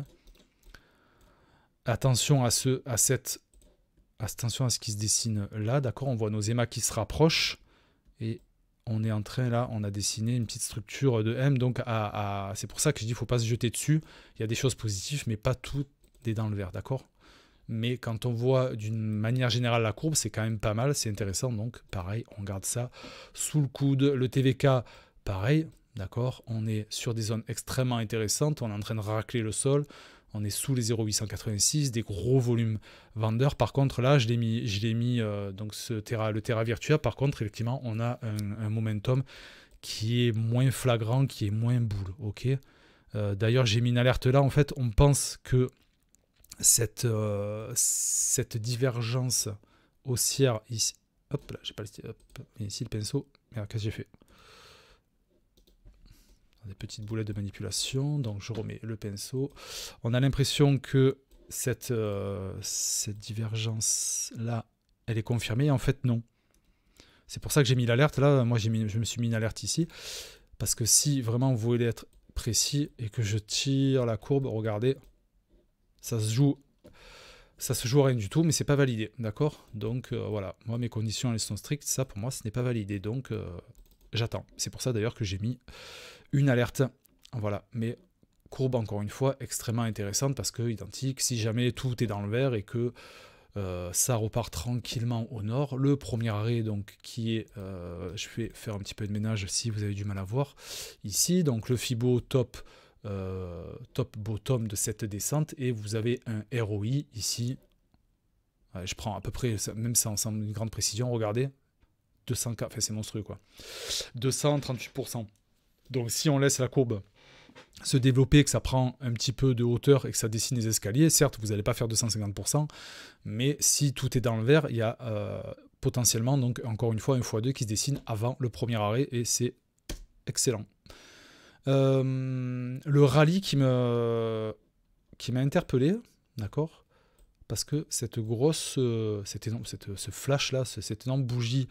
attention à ce, à cette, attention à ce qui se dessine là, d'accord On voit nos EMA qui se rapprochent et on est en train là, on a dessiné une petite structure de M, donc à, c'est pour ça que je dis faut pas se jeter dessus. Il y a des choses positives, mais pas tout est dans le vert, d'accord Mais quand on voit d'une manière générale la courbe, c'est quand même pas mal, c'est intéressant. Donc pareil, on garde ça sous le coude. Le TVK, pareil, d'accord On est sur des zones extrêmement intéressantes, on est en train de racler le sol on est sous les 0,886, des gros volumes vendeurs. Par contre, là, je l'ai mis, je mis euh, donc ce le Terra Virtua. Par contre, effectivement, on a un, momentum qui est moins flagrant, qui est moins boule. Euh, d'ailleurs, j'ai mis une alerte là. En fait, on pense que cette, euh, cette divergence haussière ici. Hop là, j'ai pas le, hop, ici le pinceau. Merde, qu'est-ce que j'ai fait des petites boulettes de manipulation. Donc je remets le pinceau. On a l'impression que cette, euh, cette divergence-là, elle est confirmée. En fait, non. C'est pour ça que j'ai mis l'alerte. Là, moi, je me suis mis une alerte ici. Parce que si vraiment vous voulez être précis et que je tire la courbe, regardez, ça se joue ça se joue rien du tout, mais c'est pas validé, d'accord Donc euh, voilà, moi mes conditions elles sont strictes, ça pour moi ce n'est pas validé, donc euh, j'attends. C'est pour ça d'ailleurs que j'ai mis une alerte. Voilà, mais courbe encore une fois extrêmement intéressante parce que identique, si jamais tout est dans le vert et que euh, ça repart tranquillement au nord, le premier arrêt donc qui est, euh, je vais faire un petit peu de ménage si vous avez du mal à voir ici, donc le Fibo top euh, top bottom de cette descente et vous avez un ROI ici. je prends à peu près, même ça ensemble une grande précision, regardez, 200K, enfin c'est monstrueux quoi. 238%. Donc si on laisse la courbe se développer, que ça prend un petit peu de hauteur et que ça dessine les escaliers, certes, vous n'allez pas faire 250%, mais si tout est dans le vert, il y a euh, potentiellement, donc encore une fois, un x2 qui se dessine avant le premier arrêt et c'est excellent. Euh, le rallye qui me qui m'a interpellé, d'accord parce que cette grosse, euh, cette ce flash là, cette énorme bougie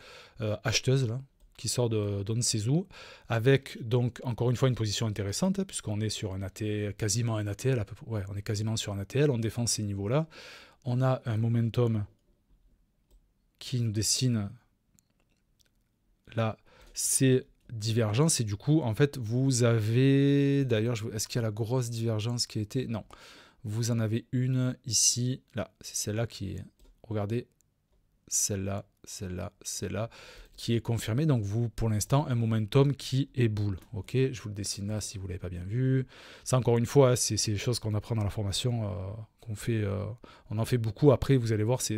acheteuse là, qui sort de d'Onsezu, avec donc encore une fois une position intéressante, hein, puisqu'on est sur un ATL, quasiment un ATL, à peu, ouais, on est quasiment sur un ATL, on défend ces niveaux-là. On a un momentum qui nous dessine là ces divergences, et du coup, en fait, vous avez d'ailleurs, est-ce qu'il y a la grosse divergence qui a été Non. Vous en avez une ici, là, c'est celle-là qui est. Regardez, celle-là, celle-là, celle-là qui est confirmé. Donc vous, pour l'instant, un momentum qui est boule Ok, je vous le dessine là si vous l'avez pas bien vu. Ça, encore une fois, c'est des choses qu'on apprend dans la formation, euh, qu'on fait, euh, on en fait beaucoup. Après, vous allez voir, c'est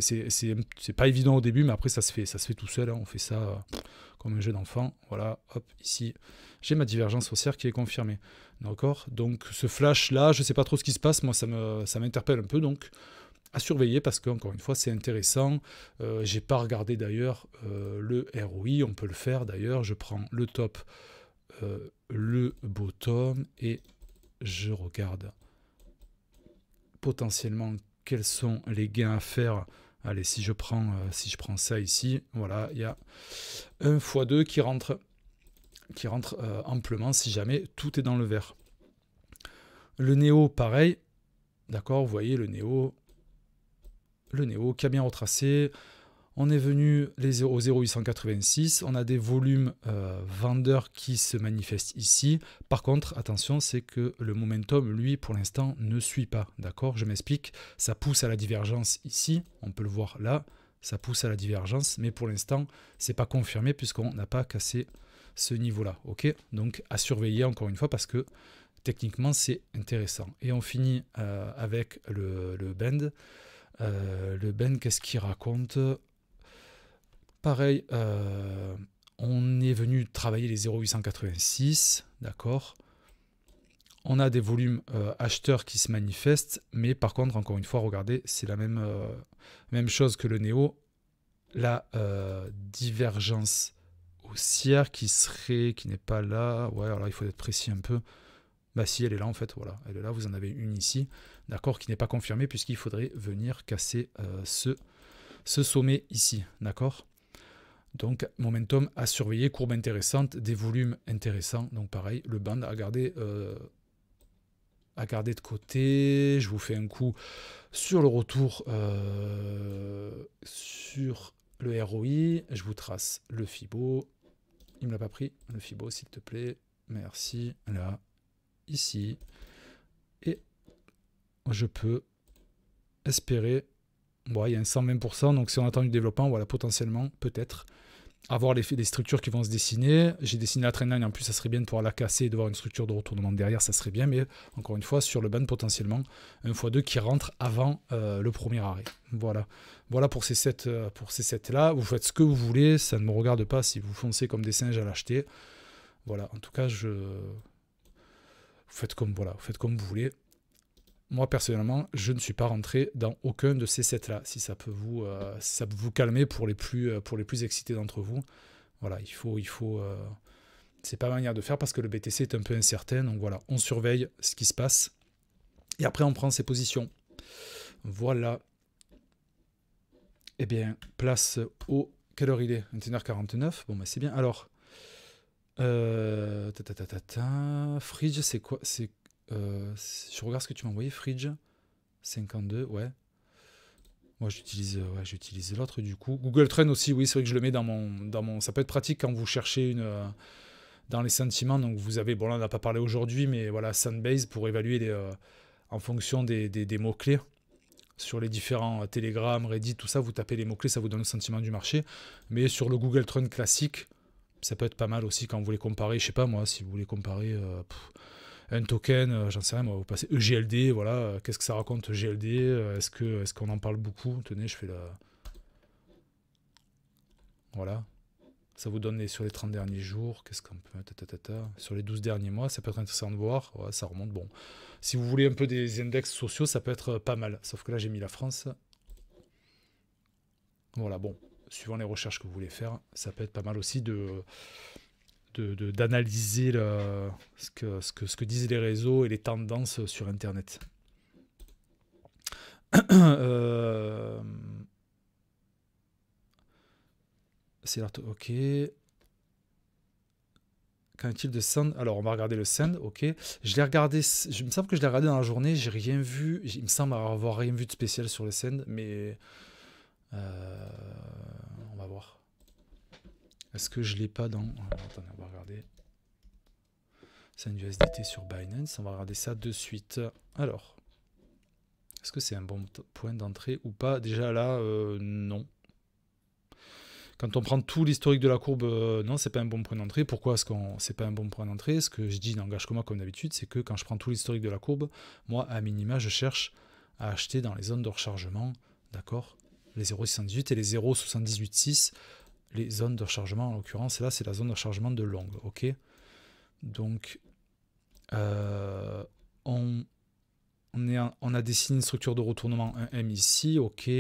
pas évident au début, mais après ça se fait, ça se fait tout seul. Hein. On fait ça euh, comme un jeu d'enfant. Voilà, hop, ici, j'ai ma divergence haussière qui est confirmée. D'accord. Donc ce flash là, je sais pas trop ce qui se passe. Moi, ça me, ça m'interpelle un peu. Donc à surveiller parce qu'encore une fois c'est intéressant. Euh, j'ai pas regardé d'ailleurs euh, le ROI, on peut le faire d'ailleurs. Je prends le top, euh, le bottom et je regarde potentiellement quels sont les gains à faire. Allez, si je prends, si je prends ça ici, voilà, il y a un x 2 qui rentre, qui rentre amplement si jamais tout est dans le vert. Le néo, pareil, d'accord, vous voyez, le néo, le néo, qui a bien retracé. On est venu les au 0886, on a des volumes euh, vendeurs qui se manifestent ici. Par contre, attention, c'est que le momentum, lui, pour l'instant, ne suit pas. D'accord Je m'explique. Ça pousse à la divergence ici, on peut le voir là. Ça pousse à la divergence, mais pour l'instant, c'est pas confirmé puisqu'on n'a pas cassé ce niveau-là. Ok Donc à surveiller encore une fois parce que techniquement, c'est intéressant. Et on finit euh, avec le, le bend. Euh, le Ben, qu'est-ce qu'il raconte Pareil, euh, on est venu travailler les 0886, d'accord on a des volumes euh, acheteurs qui se manifestent, mais par contre, encore une fois, regardez, c'est la même, même chose que le Néo. La divergence haussière qui serait, qui n'est pas là. Ouais, alors il faut être précis un peu. Bah si, elle est là en fait, voilà. Elle est là, vous en avez une ici d'accord, qui n'est pas confirmé puisqu'il faudrait venir casser euh, ce, sommet ici, d'accord donc, momentum à surveiller, courbe intéressante, des volumes intéressants. Donc, pareil, le band à garder, euh, à garder de côté. Je vous fais un coup sur le retour euh, sur le ROI. Je vous trace le FIBO. Il ne me l'a pas pris. Le FIBO, s'il te plaît. Merci. Là, ici je peux espérer, bon, il y a un 120%, donc si on attend du développement, voilà, potentiellement, peut-être, avoir les, structures qui vont se dessiner. J'ai dessiné la trainline. en plus, ça serait bien de pouvoir la casser et de voir une structure de retournement derrière, ça serait bien, mais encore une fois, sur le ban, potentiellement, 1 x2 qui rentre avant euh, le premier arrêt. Voilà. Voilà pour ces 7 euh, pour ces là. Vous faites ce que vous voulez, ça ne me regarde pas si vous foncez comme des singes à l'acheter. Voilà, en tout cas, je... faites comme, voilà, vous faites comme vous voulez. Moi, personnellement, je ne suis pas rentré dans aucun de ces sets-là. Si ça peut vous, euh, vous calmer pour les plus, euh, pour les plus excités d'entre vous. Voilà, il faut... Il faut euh, c'est pas manière de faire parce que le BTC est un peu incertain. Donc voilà, on surveille ce qui se passe. Et après, on prend ses positions. Voilà. Eh bien, place au... Quelle heure il est 21h49. Bon, bah c'est bien. Alors, ta, ta, ta, ta. Fridge, c'est quoi euh, je regarde ce que tu m'as envoyé, Fridge 52, ouais. Moi, j'utilise euh, ouais, l'autre du coup. Google Trend aussi, oui, c'est vrai que je le mets dans mon, dans mon. Ça peut être pratique quand vous cherchez une. Euh, dans les sentiments, donc vous avez. Bon, là, on n'a pas parlé aujourd'hui, mais voilà, Sandbase pour évaluer en fonction des, des, mots-clés sur les différents Telegram, Reddit, tout ça, vous tapez les mots-clés, ça vous donne le sentiment du marché. Mais sur le Google Trend classique, ça peut être pas mal aussi quand vous les comparez, je sais pas moi, si vous voulez comparer, un token, euh, j'en sais rien, moi, vous passez EGLD, voilà, euh, qu'est-ce que ça raconte EGLD euh, Est-ce qu'on est en parle beaucoup Tenez, je fais la... Voilà. Ça vous donne sur les 30 derniers jours, qu'est-ce qu'on peut... Ta, sur les 12 derniers mois, ça peut être intéressant de voir, ça remonte, bon. Si vous voulez un peu des index sociaux, ça peut être pas mal, sauf que là j'ai mis la France. Voilà, bon, suivant les recherches que vous voulez faire, ça peut être pas mal aussi de d'analyser ce, que, ce, que, ce que disent les réseaux et les tendances sur Internet. Euh, c'est là, ok. Qu'en est-il de Send Alors, on va regarder le Send, ok. Je l'ai regardé, je me semble que je l'ai regardé dans la journée, j'ai rien vu, il me semble avoir rien vu de spécial sur le Send, mais euh, on va voir. Est-ce que je l'ai pas dans. C'est un USDT sur Binance. On va regarder ça de suite. Alors, est-ce que c'est un bon point d'entrée ou pas Déjà là, euh, non. Quand on prend tout l'historique de la courbe, non, euh, non, c'est pas un bon point d'entrée. Pourquoi est-ce qu'on c'est pas un bon point d'entrée Ce que je dis n'engage que moi comme d'habitude, c'est que quand je prends tout l'historique de la courbe, moi à minima, je cherche à acheter dans les zones de rechargement, d'accord Les 0,78 et les 0,78,6 les zones de rechargement en l'occurrence. Et là, c'est la zone de rechargement de longue. Ok Donc, euh, on, on, a dessiné une structure de retournement 1M ici. Ok.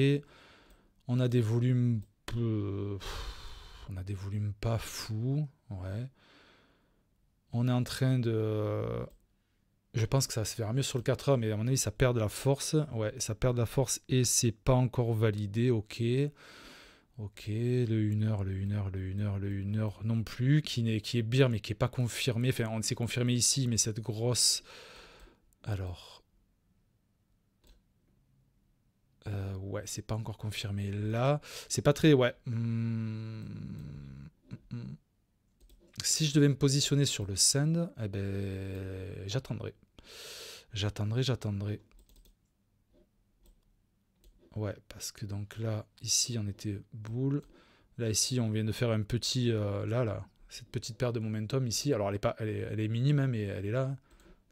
On a des volumes. peu, on a des volumes pas fous. Ouais. On est en train de. Je pense que ça se verra mieux sur le 4A, mais à mon avis, ça perd de la force. Ouais, ça perd de la force et c'est pas encore validé. Ok. Ok, le 1h, le 1h, le 1h, le 1h non plus, qui est, qui est bien, mais qui n'est pas confirmé. Enfin, on s'est confirmé ici, mais cette grosse. Alors. Euh, ouais, c'est pas encore confirmé là. C'est pas très. Ouais. Hmm. Hmm, hmm. Si je devais me positionner sur le send, eh ben, j'attendrai. J'attendrai, j'attendrai. Ouais, parce que donc là, ici, on était boule. Là, ici, on vient de faire un petit... Euh, là, là, cette petite paire de momentum ici. Alors, elle est, pas, elle est, elle est minime, hein, mais elle est là.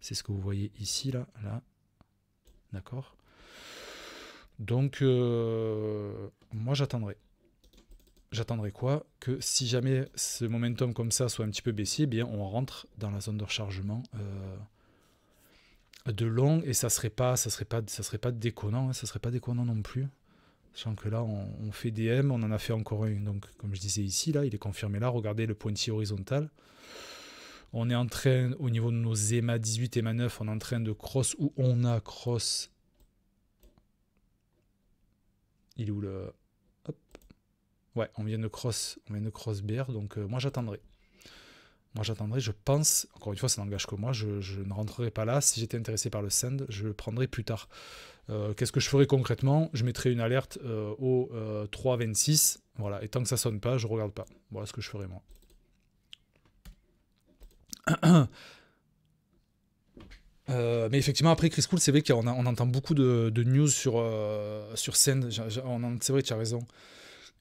C'est ce que vous voyez ici, là, là. D'accord Donc, euh, moi, j'attendrai. J'attendrai quoi Que si jamais ce momentum comme ça soit un petit peu baissier, eh bien, on rentre dans la zone de rechargement... Euh, de long et ça serait pas ça serait pas ça serait pas déconnant hein, ça serait pas déconnant non plus sachant que là on, fait fait M, on en a fait encore une. donc comme je disais ici là il est confirmé là regardez le pointillé horizontal on est en train au niveau de nos EMA 18 EMA 9 on est en train de cross où on a cross il est où le hop ouais on vient de cross on vient de cross BR donc euh, moi j'attendrai moi, j'attendrai, je pense, encore une fois, ça n'engage que moi, je, ne rentrerai pas là. Si j'étais intéressé par le send, je le prendrai plus tard. Euh, qu'est-ce que je ferai concrètement Je mettrai une alerte euh, au 3.26, euh, voilà, et tant que ça ne sonne pas, je ne regarde pas. Voilà ce que je ferai moi. mais effectivement, après Chris Cool, c'est vrai qu'on entend beaucoup de, news sur, SEND. sur C'est vrai, tu as raison.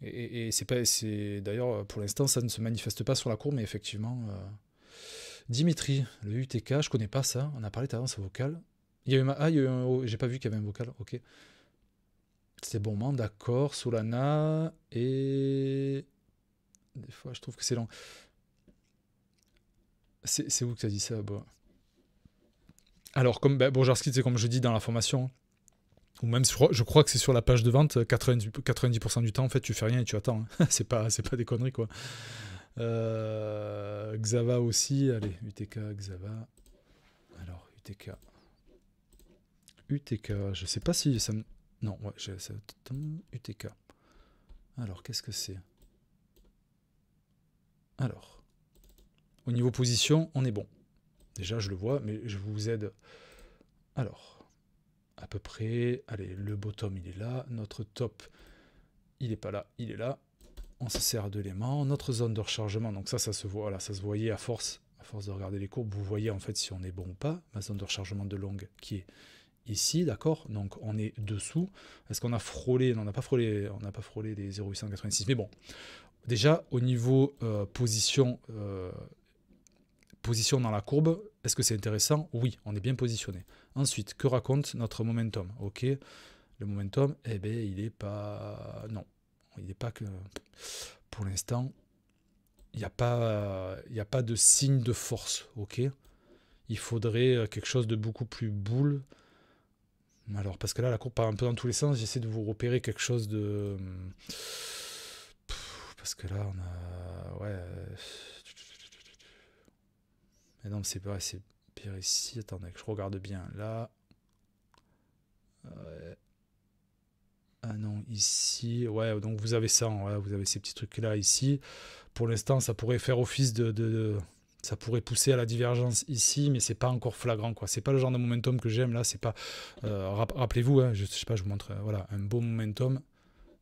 Et, c'est pas, c'est d'ailleurs pour l'instant ça ne se manifeste pas sur la cour, mais effectivement, euh, Dimitri, le UTK, je connais pas ça. On a parlé tout à vocal. Il y a eu ma... ah, il y a eu un... Oh, j'ai pas vu qu'il y avait un vocal. Ok. C'est bon, d'accord. Solana et des fois je trouve que c'est long. C'est, où que tu as dit ça Bon. Alors, comme ben, qui c'est comme je dis dans la formation, ou même je crois que c'est sur la page de vente 90%, 90 du temps en fait tu fais rien et tu attends hein. c'est pas c'est pas des conneries quoi euh, Xava aussi allez UTK Xava alors UTK UTK je sais pas si ça me... non ouais ça... UTK alors qu'est-ce que c'est alors au niveau position on est bon déjà je le vois mais je vous aide alors à peu près. Allez, le bottom, il est là. Notre top, il est pas là, il est là. On se sert de l'aimant. Notre zone de rechargement, donc ça, ça se voit. là ça se voyait à force, à force de regarder les courbes. Vous voyez en fait si on est bon ou pas. Ma zone de rechargement de longue qui est ici, d'accord Donc on est dessous. Est-ce qu'on a frôlé Non, on n'a pas frôlé. On n'a pas frôlé les 0,886. Mais bon, déjà au niveau euh, position euh, position dans la courbe, est-ce que c'est intéressant Oui, on est bien positionné. Ensuite, que raconte notre momentum Ok, le momentum, et eh ben, il est pas... Non, il n'est pas que... Pour l'instant, il n'y a, pas, il n'y a pas de signe de force, ok Il faudrait euh, quelque chose de beaucoup plus boule. Alors, parce que là, la courbe part un peu dans tous les sens, j'essaie de vous repérer quelque chose de... Hum, parce que là, on a... Ouais mais non, c'est pas, c'est pire ici. Attendez que je regarde bien. Là. Ah non, ici. Ouais, donc vous avez ça. Hein, vous avez ces petits trucs-là ici. Pour l'instant, ça pourrait faire office de, Ça pourrait pousser à la divergence ici, mais c'est pas encore flagrant. quoi. C'est pas le genre de momentum que j'aime là. C'est pas. Euh, rappelez-vous, hein, je, ne sais pas, je vous montre. Euh, voilà, un beau momentum.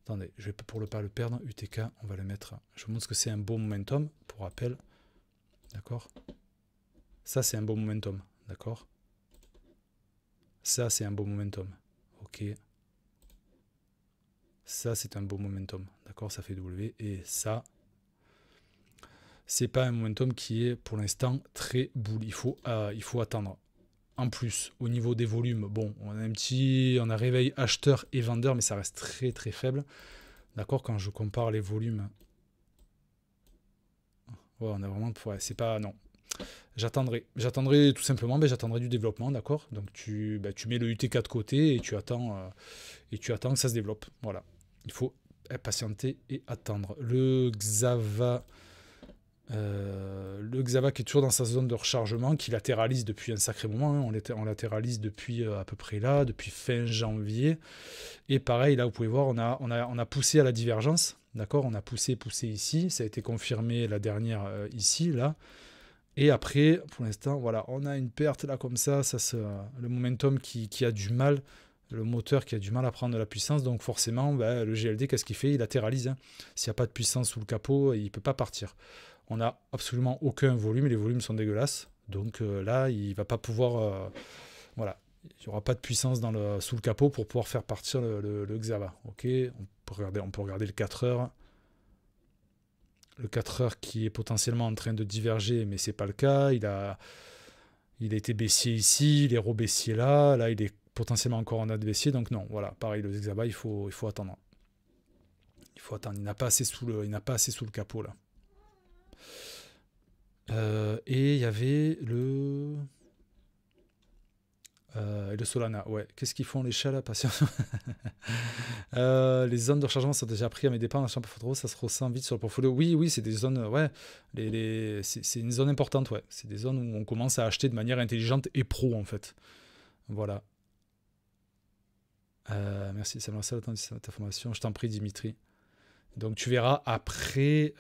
Attendez, je vais pour ne pas le perdre, UTK, on va le mettre. Je vous montre ce que c'est un beau momentum, pour rappel. D'accord ça, c'est un bon momentum, d'accord Ça, c'est un bon momentum. Ok. Ça, c'est un bon momentum, d'accord Ça fait W. Et ça, c'est pas un momentum qui est pour l'instant très boule. Euh, il faut, attendre. En plus, au niveau des volumes, bon, on a un petit, on a réveil acheteur et vendeur, mais ça reste très très faible. D'accord, quand je compare les volumes, ouais, on a vraiment, ouais, c'est pas, non, J'attendrai. J'attendrai tout simplement, ben, j'attendrai du développement, d'accord Donc tu, ben, tu mets le UTK de côté et tu attends euh, et tu attends que ça se développe. Voilà. Il faut patienter et attendre. Le Xava. Euh, le Xava qui est toujours dans sa zone de rechargement, qui latéralise depuis un sacré moment. Hein. On On, on, latéralise depuis euh, à peu près là, depuis fin janvier. Et pareil, là, vous pouvez voir, on a, on a, on a poussé à la divergence. D'accord On a poussé, poussé ici. Ça a été confirmé la dernière ici, là. Et après, pour l'instant, voilà, on a une perte là comme ça, ça euh, le momentum qui, a du mal, le moteur qui a du mal à prendre de la puissance, donc forcément, bah, le GLD, qu'est-ce qu'il fait Il latéralise. Hein. S'il n'y a pas de puissance sous le capot, euh, il ne peut pas partir. On n'a absolument aucun volume, et les volumes sont dégueulasses, donc euh, là, il va pas pouvoir... voilà, il n'y aura pas de puissance sous le capot pour pouvoir faire partir le, Xava. Ok, on regarder, on peut regarder le 4 heures le 4 heures qui est potentiellement en train de diverger, mais c'est pas le cas. Il a, il a été baissier ici, il est rebaissier là, là il est potentiellement encore en baissier, donc non, voilà, pareil, le Zexaba, il faut, il faut attendre. Il faut attendre, il n'a pas, assez sous le, il pas assez sous le capot là. Euh, et il y avait le... Euh, et le Solana, ouais. Qu'est-ce qu'ils font les chats là euh, les zones de rechargement sont déjà prises à mes dépens, machin, pas trop, ça se ressent vite sur le portfolio. Oui, oui, c'est des zones, ouais. Les, c'est une zone importante, ouais. C'est des zones où on commence à acheter de manière intelligente et pro, en fait. Voilà. Euh, merci, ça me à ta formation. Je t'en prie, Dimitri. Donc tu verras après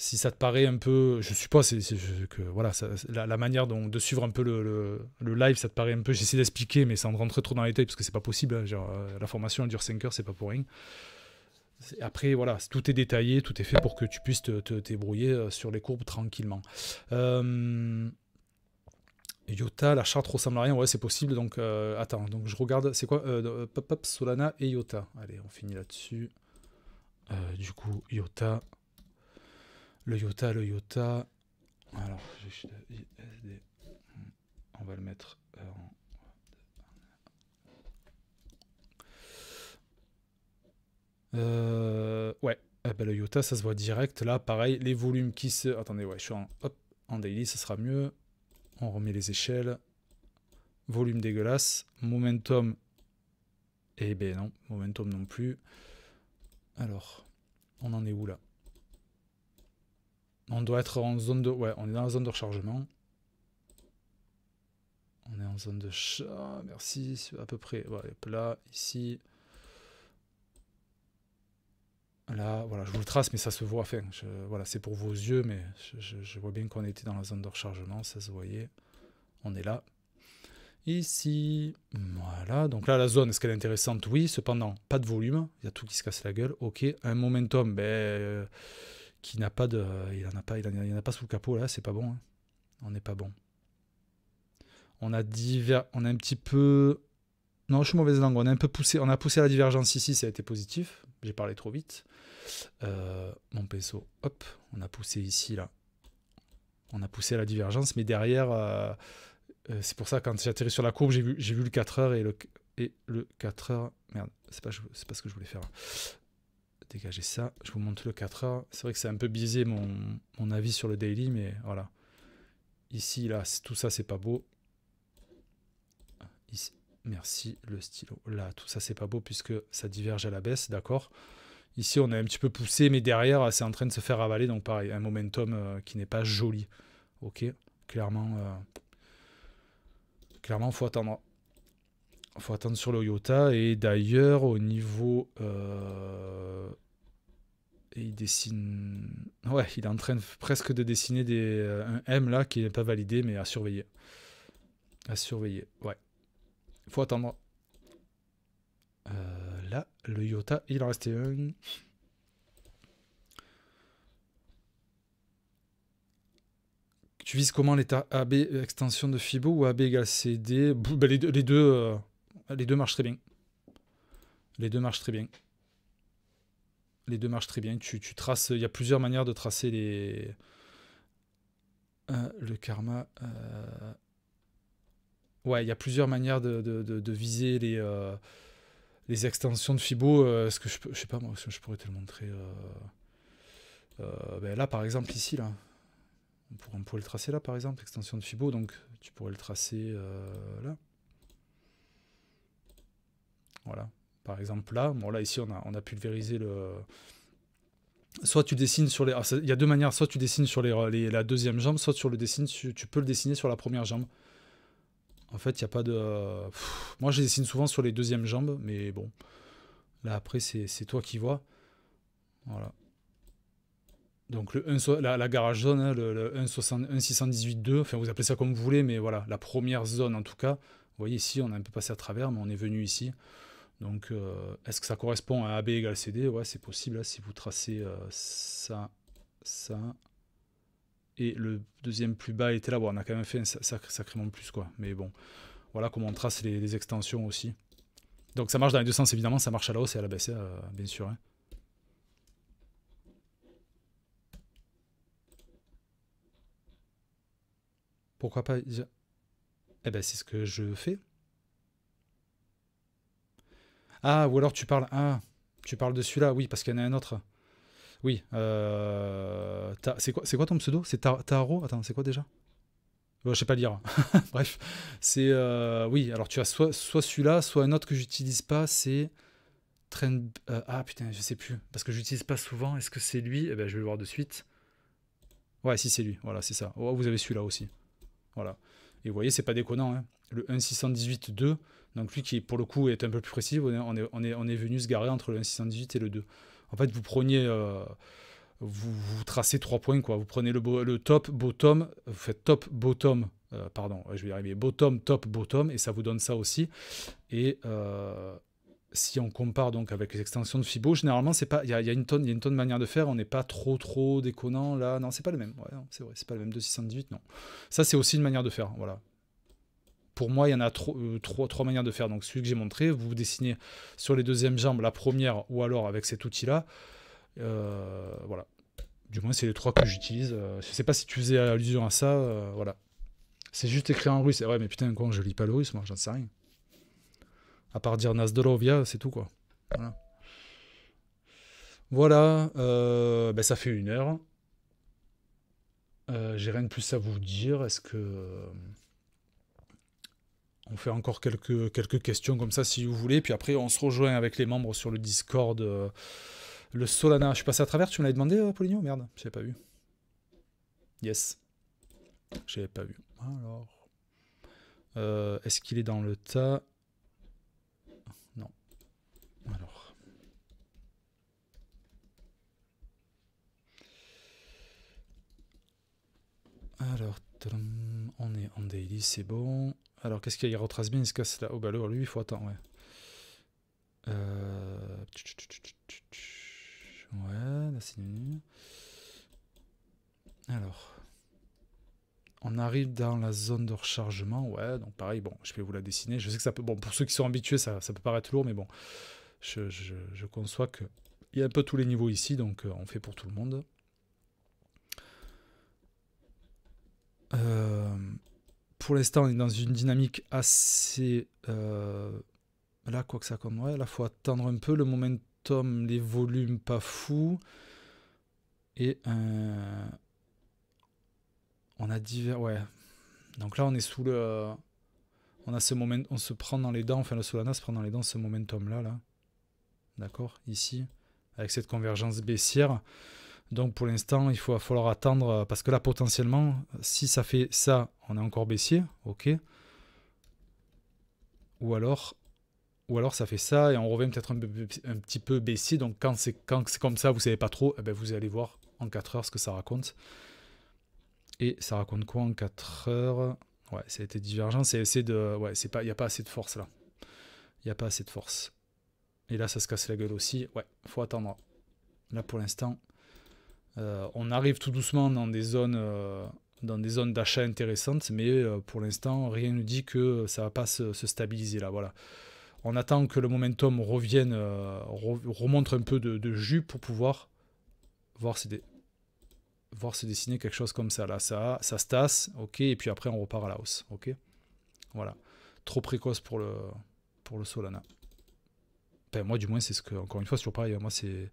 si ça te paraît un peu, je ne pas pas, que voilà, la, manière de suivre un peu le, live, ça te paraît un peu, j'essaie d'expliquer, mais sans rentrer trop dans les détails, parce que c'est pas possible, hein, euh, la formation elle dure 5 heures, c'est pas pour rien. Après, voilà, tout est détaillé, tout est fait pour que tu puisses te, débrouiller euh, sur les courbes tranquillement. Euh... Iota, la charte ressemble à rien, ouais, c'est possible, donc euh, attends, donc je regarde, c'est quoi Pop, Solana et Yota, Allez, on finit là-dessus. du coup, Iota, le Yota, le Yota. Alors, On va le mettre euh, euh, ouais, eh ben, le Yota, ça se voit direct. Là, pareil, les volumes qui se. Attendez, ouais, je suis en, hop, en daily, ça sera mieux. On remet les échelles. Volume dégueulasse. Momentum. Eh ben non, momentum non plus. Alors, on en est où là on doit être en zone de... Ouais, on est dans la zone de rechargement. On est en zone de... Ah, merci, à peu près. Voilà, là, ici. Là, voilà, je vous le trace, mais ça se voit. Enfin, je... voilà, c'est pour vos yeux, mais je, vois bien qu'on était dans la zone de rechargement. Ça se voyait. On est là. Ici, voilà. Donc là, la zone, est-ce qu'elle est intéressante Oui, cependant, pas de volume. Il y a tout qui se casse la gueule. Ok, un momentum, ben... Euh, qui n'a pas de. Il n'en a pas, il en a, pas sous le capot là, c'est pas bon. Hein. On n'est pas bon. On a divers. On a un petit peu. Non, je suis mauvaise langue. On a un peu poussé. On a poussé la divergence ici, ça a été positif. J'ai parlé trop vite. Euh, mon peso, hop, on a poussé ici là. On a poussé la divergence, mais derrière, euh, euh, c'est pour ça quand j'ai atterri sur la courbe, j'ai vu, le 4 heures et le 4 heures. Merde, c'est pas, c'est pas ce que je voulais faire. Hein. Dégagez ça. Je vous montre le 4A. C'est vrai que c'est un peu biaisé mon, avis sur le daily, mais voilà. Ici, là, tout ça, c'est pas beau. merci, le stylo. Là, tout ça, c'est pas beau puisque ça diverge à la baisse, d'accord Ici, on a un petit peu poussé, mais derrière, c'est en train de se faire avaler. Donc, pareil, un momentum euh, qui n'est pas joli. Ok, clairement, il euh, clairement, faut attendre faut attendre sur le Yota Et d'ailleurs, au niveau. Euh, il dessine. Ouais, il est en train presque de dessiner des, euh, un M là qui n'est pas validé, mais à surveiller. À surveiller, ouais. faut attendre. Euh, là, le Iota, il en restait un. Tu vises comment l'état AB extension de Fibo ou AB égale CD bah, les deux les deux marchent très bien. Les deux marchent très bien. Les deux marchent très bien. Tu, traces, il y a plusieurs manières de tracer les. Euh, le karma. Euh. Ouais, il y a plusieurs manières de, viser les, euh, les extensions de Fibo. ce que je, sais pas moi, je pourrais te le montrer. Ben là, par exemple, ici, là. On pourrait, on le tracer là, par exemple, extension de Fibo. Donc, tu pourrais le tracer là. Voilà. Par exemple, là, bon, là ici, on a, on a pulvérisé le. Soit tu dessines sur les. il y a deux manières. Soit tu dessines sur les, la deuxième jambe, soit tu, le tu, peux le dessiner sur la première jambe. En fait, il n'y a pas de. moi, je dessine souvent sur les deuxièmes jambes, mais bon. Là, après, c'est toi qui vois. Voilà. Donc, le la, garage zone, hein, le, le 1,618.2, enfin, vous appelez ça comme vous voulez, mais voilà, la première zone en tout cas. Vous voyez, ici, on a un peu passé à travers, mais on est venu ici. Donc, euh, est-ce que ça correspond à AB égale CD Ouais, c'est possible, là, hein, si vous tracez euh, ça, ça, et le deuxième plus bas était là. Bon, on a quand même fait un sacrément plus, quoi. Mais bon, voilà comment on trace les, extensions aussi. Donc, ça marche dans les deux sens, évidemment. Ça marche à la hausse et à la baisse, hein, euh, bien sûr. Hein. Pourquoi pas Eh ben, c'est ce que je fais. Ah, ou alors tu parles. Ah, tu parles de celui-là, oui, parce qu'il y en a un autre. Oui. Euh, c'est quoi, quoi, ton pseudo C'est Taro Attends, c'est quoi déjà Je Je sais pas lire. Bref. C'est. Euh, oui, alors tu as soit, celui-là, soit un autre que j'utilise pas. C'est. Euh, ah putain, je sais plus. Parce que j'utilise pas souvent. Est-ce que c'est lui eh ben, Je vais le voir de suite. Ouais, si c'est lui. Voilà, c'est ça. Oh, vous avez celui-là aussi. Voilà vous voyez, c'est pas déconnant. Hein. le Le 2 donc lui qui pour le coup est un peu plus précis, on est, on est, on est venu se garer entre le 1.618 et le 2. En fait, vous preniez, euh, vous, tracez trois points, quoi. Vous prenez le, le top, bottom, vous faites top, bottom, euh, pardon, je vais y arriver, bottom, top, bottom, et ça vous donne ça aussi. Et, euh, si on compare donc avec les extensions de Fibo, généralement c'est pas, il y, y, a une tonne, il une tonne de manières de faire. On n'est pas trop trop déconnant là. Non, c'est pas le même. Ouais, c'est c'est pas le même de 618. Non, ça c'est aussi une manière de faire. Voilà. Pour moi, il y en a euh, trois, trois, manières de faire. Donc celui que j'ai montré, vous dessinez sur les deuxièmes jambes la première ou alors avec cet outil-là. Euh, voilà. Du moins, c'est les trois que j'utilise. Je euh, je sais pas si tu faisais allusion à ça. voilà. C'est juste écrit en russe. Eh ouais, mais putain, quoi, je lis pas le russe, moi, j'en sais rien. À part dire Nazdorovia, c'est tout, quoi. Voilà. Euh, ben, ça fait une heure. Euh, j'ai rien de plus à vous dire. Est-ce que. Euh, on fait encore quelques, quelques questions comme ça si vous voulez. Puis après, on se rejoint avec les membres sur le Discord. le Solana. Je suis passé à travers. Tu me l'avais demandé, Poligno Merde, je pas vu. Yes. Je pas vu. Alors. Est-ce qu'il est dans le tas Alors, on est en daily, c'est bon. Alors, qu'est-ce qu'il y a Il retrace bien, il se casse là. Oh, bah alors, lui, il faut attendre, ouais. Euh, ouais, là, c'est Alors, on arrive dans la zone de rechargement. Ouais, donc pareil, bon, je vais vous la dessiner. Je sais que ça peut... Bon, pour ceux qui sont habitués, ça, ça peut paraître lourd, mais bon, je, je conçois que... Il y a un peu tous les niveaux ici, donc euh, on fait pour tout le monde. Euh, pour l'instant, on est dans une dynamique assez... Euh, là, quoi que ça comme... Ouais, là, faut attendre un peu le momentum, les volumes pas fous. Et... Euh, on a divers... Ouais. Donc là, on est sous le... On a ce moment... On se prend dans les dents, enfin, le Solana se prend dans les dents ce momentum là. là. D'accord Ici, avec cette convergence baissière. Donc pour l'instant, il faut falloir attendre euh, parce que là potentiellement, si ça fait ça, on est encore baissier, ok. Ou alors, ou alors ça fait ça et on revient peut-être un, petit peu baissier. Donc quand c'est quand c'est comme ça, vous savez pas trop, eh ben, vous allez voir en 4 heures ce que ça raconte. Et ça raconte quoi en 4 heures Ouais, ça a été divergent. C'est de, ouais, c'est pas, il y a pas assez de force là. Il n'y a pas assez de force. Et là, ça se casse la gueule aussi. Ouais, faut attendre. Là pour l'instant, euh, on arrive tout doucement dans des zones euh, dans des zones d'achat intéressantes, mais euh, pour l'instant, rien ne dit que ça va pas se, stabiliser là. Voilà. On attend que le momentum revienne, remonte un peu de, jus pour pouvoir voir se, dessiner quelque chose comme ça. Là, ça, ça se tasse, ok, et puis après on repart à la hausse, ok. Voilà. Trop précoce pour le, pour le Solana. Ben, moi, du moins, c'est ce que, encore une fois, c'est toujours pareil. Hein. Moi, c'est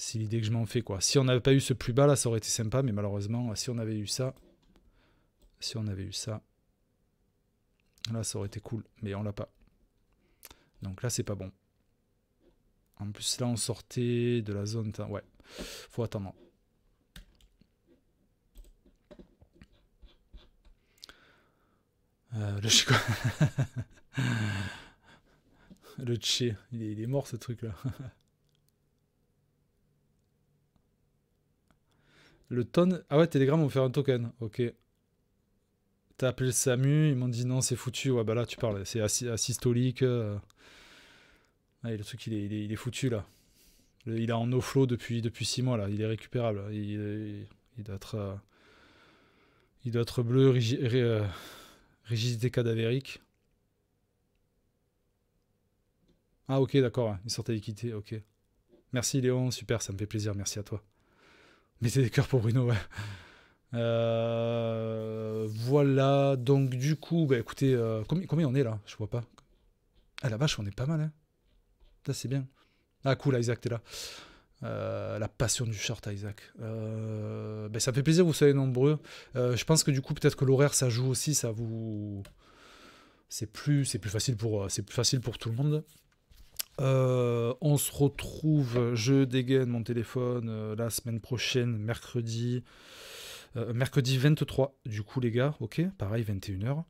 c'est l'idée que je m'en fais, quoi. Si on n'avait pas eu ce plus bas, là, ça aurait été sympa, mais malheureusement, si on avait eu ça, si on avait eu ça, là, ça aurait été cool, mais on l'a pas. Donc là, c'est pas bon. En plus, là, on sortait de la zone... Ouais, faut attendre. Euh, le chico... le il est mort ce truc là. Le ton. Ah ouais, Telegram, on fait un token. Ok. T'as appelé SAMU, ils m'ont dit non, c'est foutu. Ouais, bah là, tu parles. C'est asystolique. Euh. le truc, il est, il est, foutu là. il est en no-flow depuis 6 mois là. Il est récupérable. Il, doit être. Euh, il doit être bleu, rigidité euh, cadavérique. Ah ok, d'accord. Il sortait Ok. Merci Léon, super, ça me fait plaisir. Merci à toi. Mais c'est des cœurs pour Bruno, ouais. Euh, voilà, donc du coup, bah écoutez, euh, combien, on est là Je vois pas. Ah la vache, on est pas mal, hein Ça c'est bien. Ah cool, Isaac, t'es là. Euh, la passion du short, Isaac. Bah, ça fait plaisir, vous soyez nombreux. je pense que du coup, peut-être que l'horaire, ça joue aussi, ça vous... C'est plus, plus, facile pour, c'est plus facile pour tout le monde. Euh, on se retrouve, euh, je dégaine mon téléphone euh, la semaine prochaine, mercredi. mercredi 23, du coup, les gars, ok Pareil, 21h.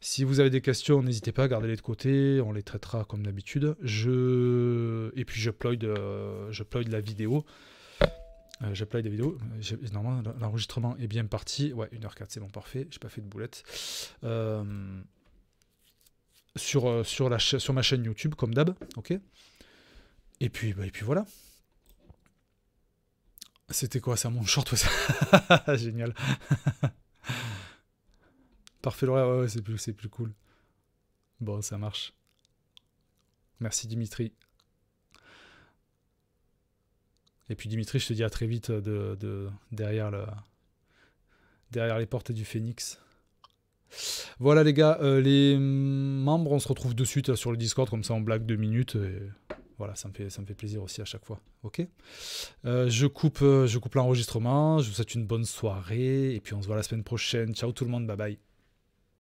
Si vous avez des questions, n'hésitez pas à garder les de côté, on les traitera comme d'habitude. Je... Et puis, je ploide la vidéo. je des vidéos. Normalement, l'enregistrement est bien parti. Ouais, 1h04, c'est bon, parfait. J'ai pas fait de boulette sur, euh, sur, la sur ma chaîne YouTube, comme d'hab. ok et puis, bah, et puis voilà. C'était quoi ça, mon short Génial. Parfait l'horaire, ouais, c'est plus, plus cool. Bon, ça marche. Merci Dimitri. Et puis Dimitri, je te dis à très vite euh, de, de derrière, le, derrière les portes du Phénix. Voilà les gars, euh, les membres, on se retrouve de suite euh, sur le Discord, comme ça on blague deux minutes. voilà, ça me, fait, ça me fait plaisir aussi à chaque fois. Ok euh, Je coupe, je coupe l'enregistrement, je vous souhaite une bonne soirée, et puis on se voit la semaine prochaine. Ciao tout le monde, bye bye.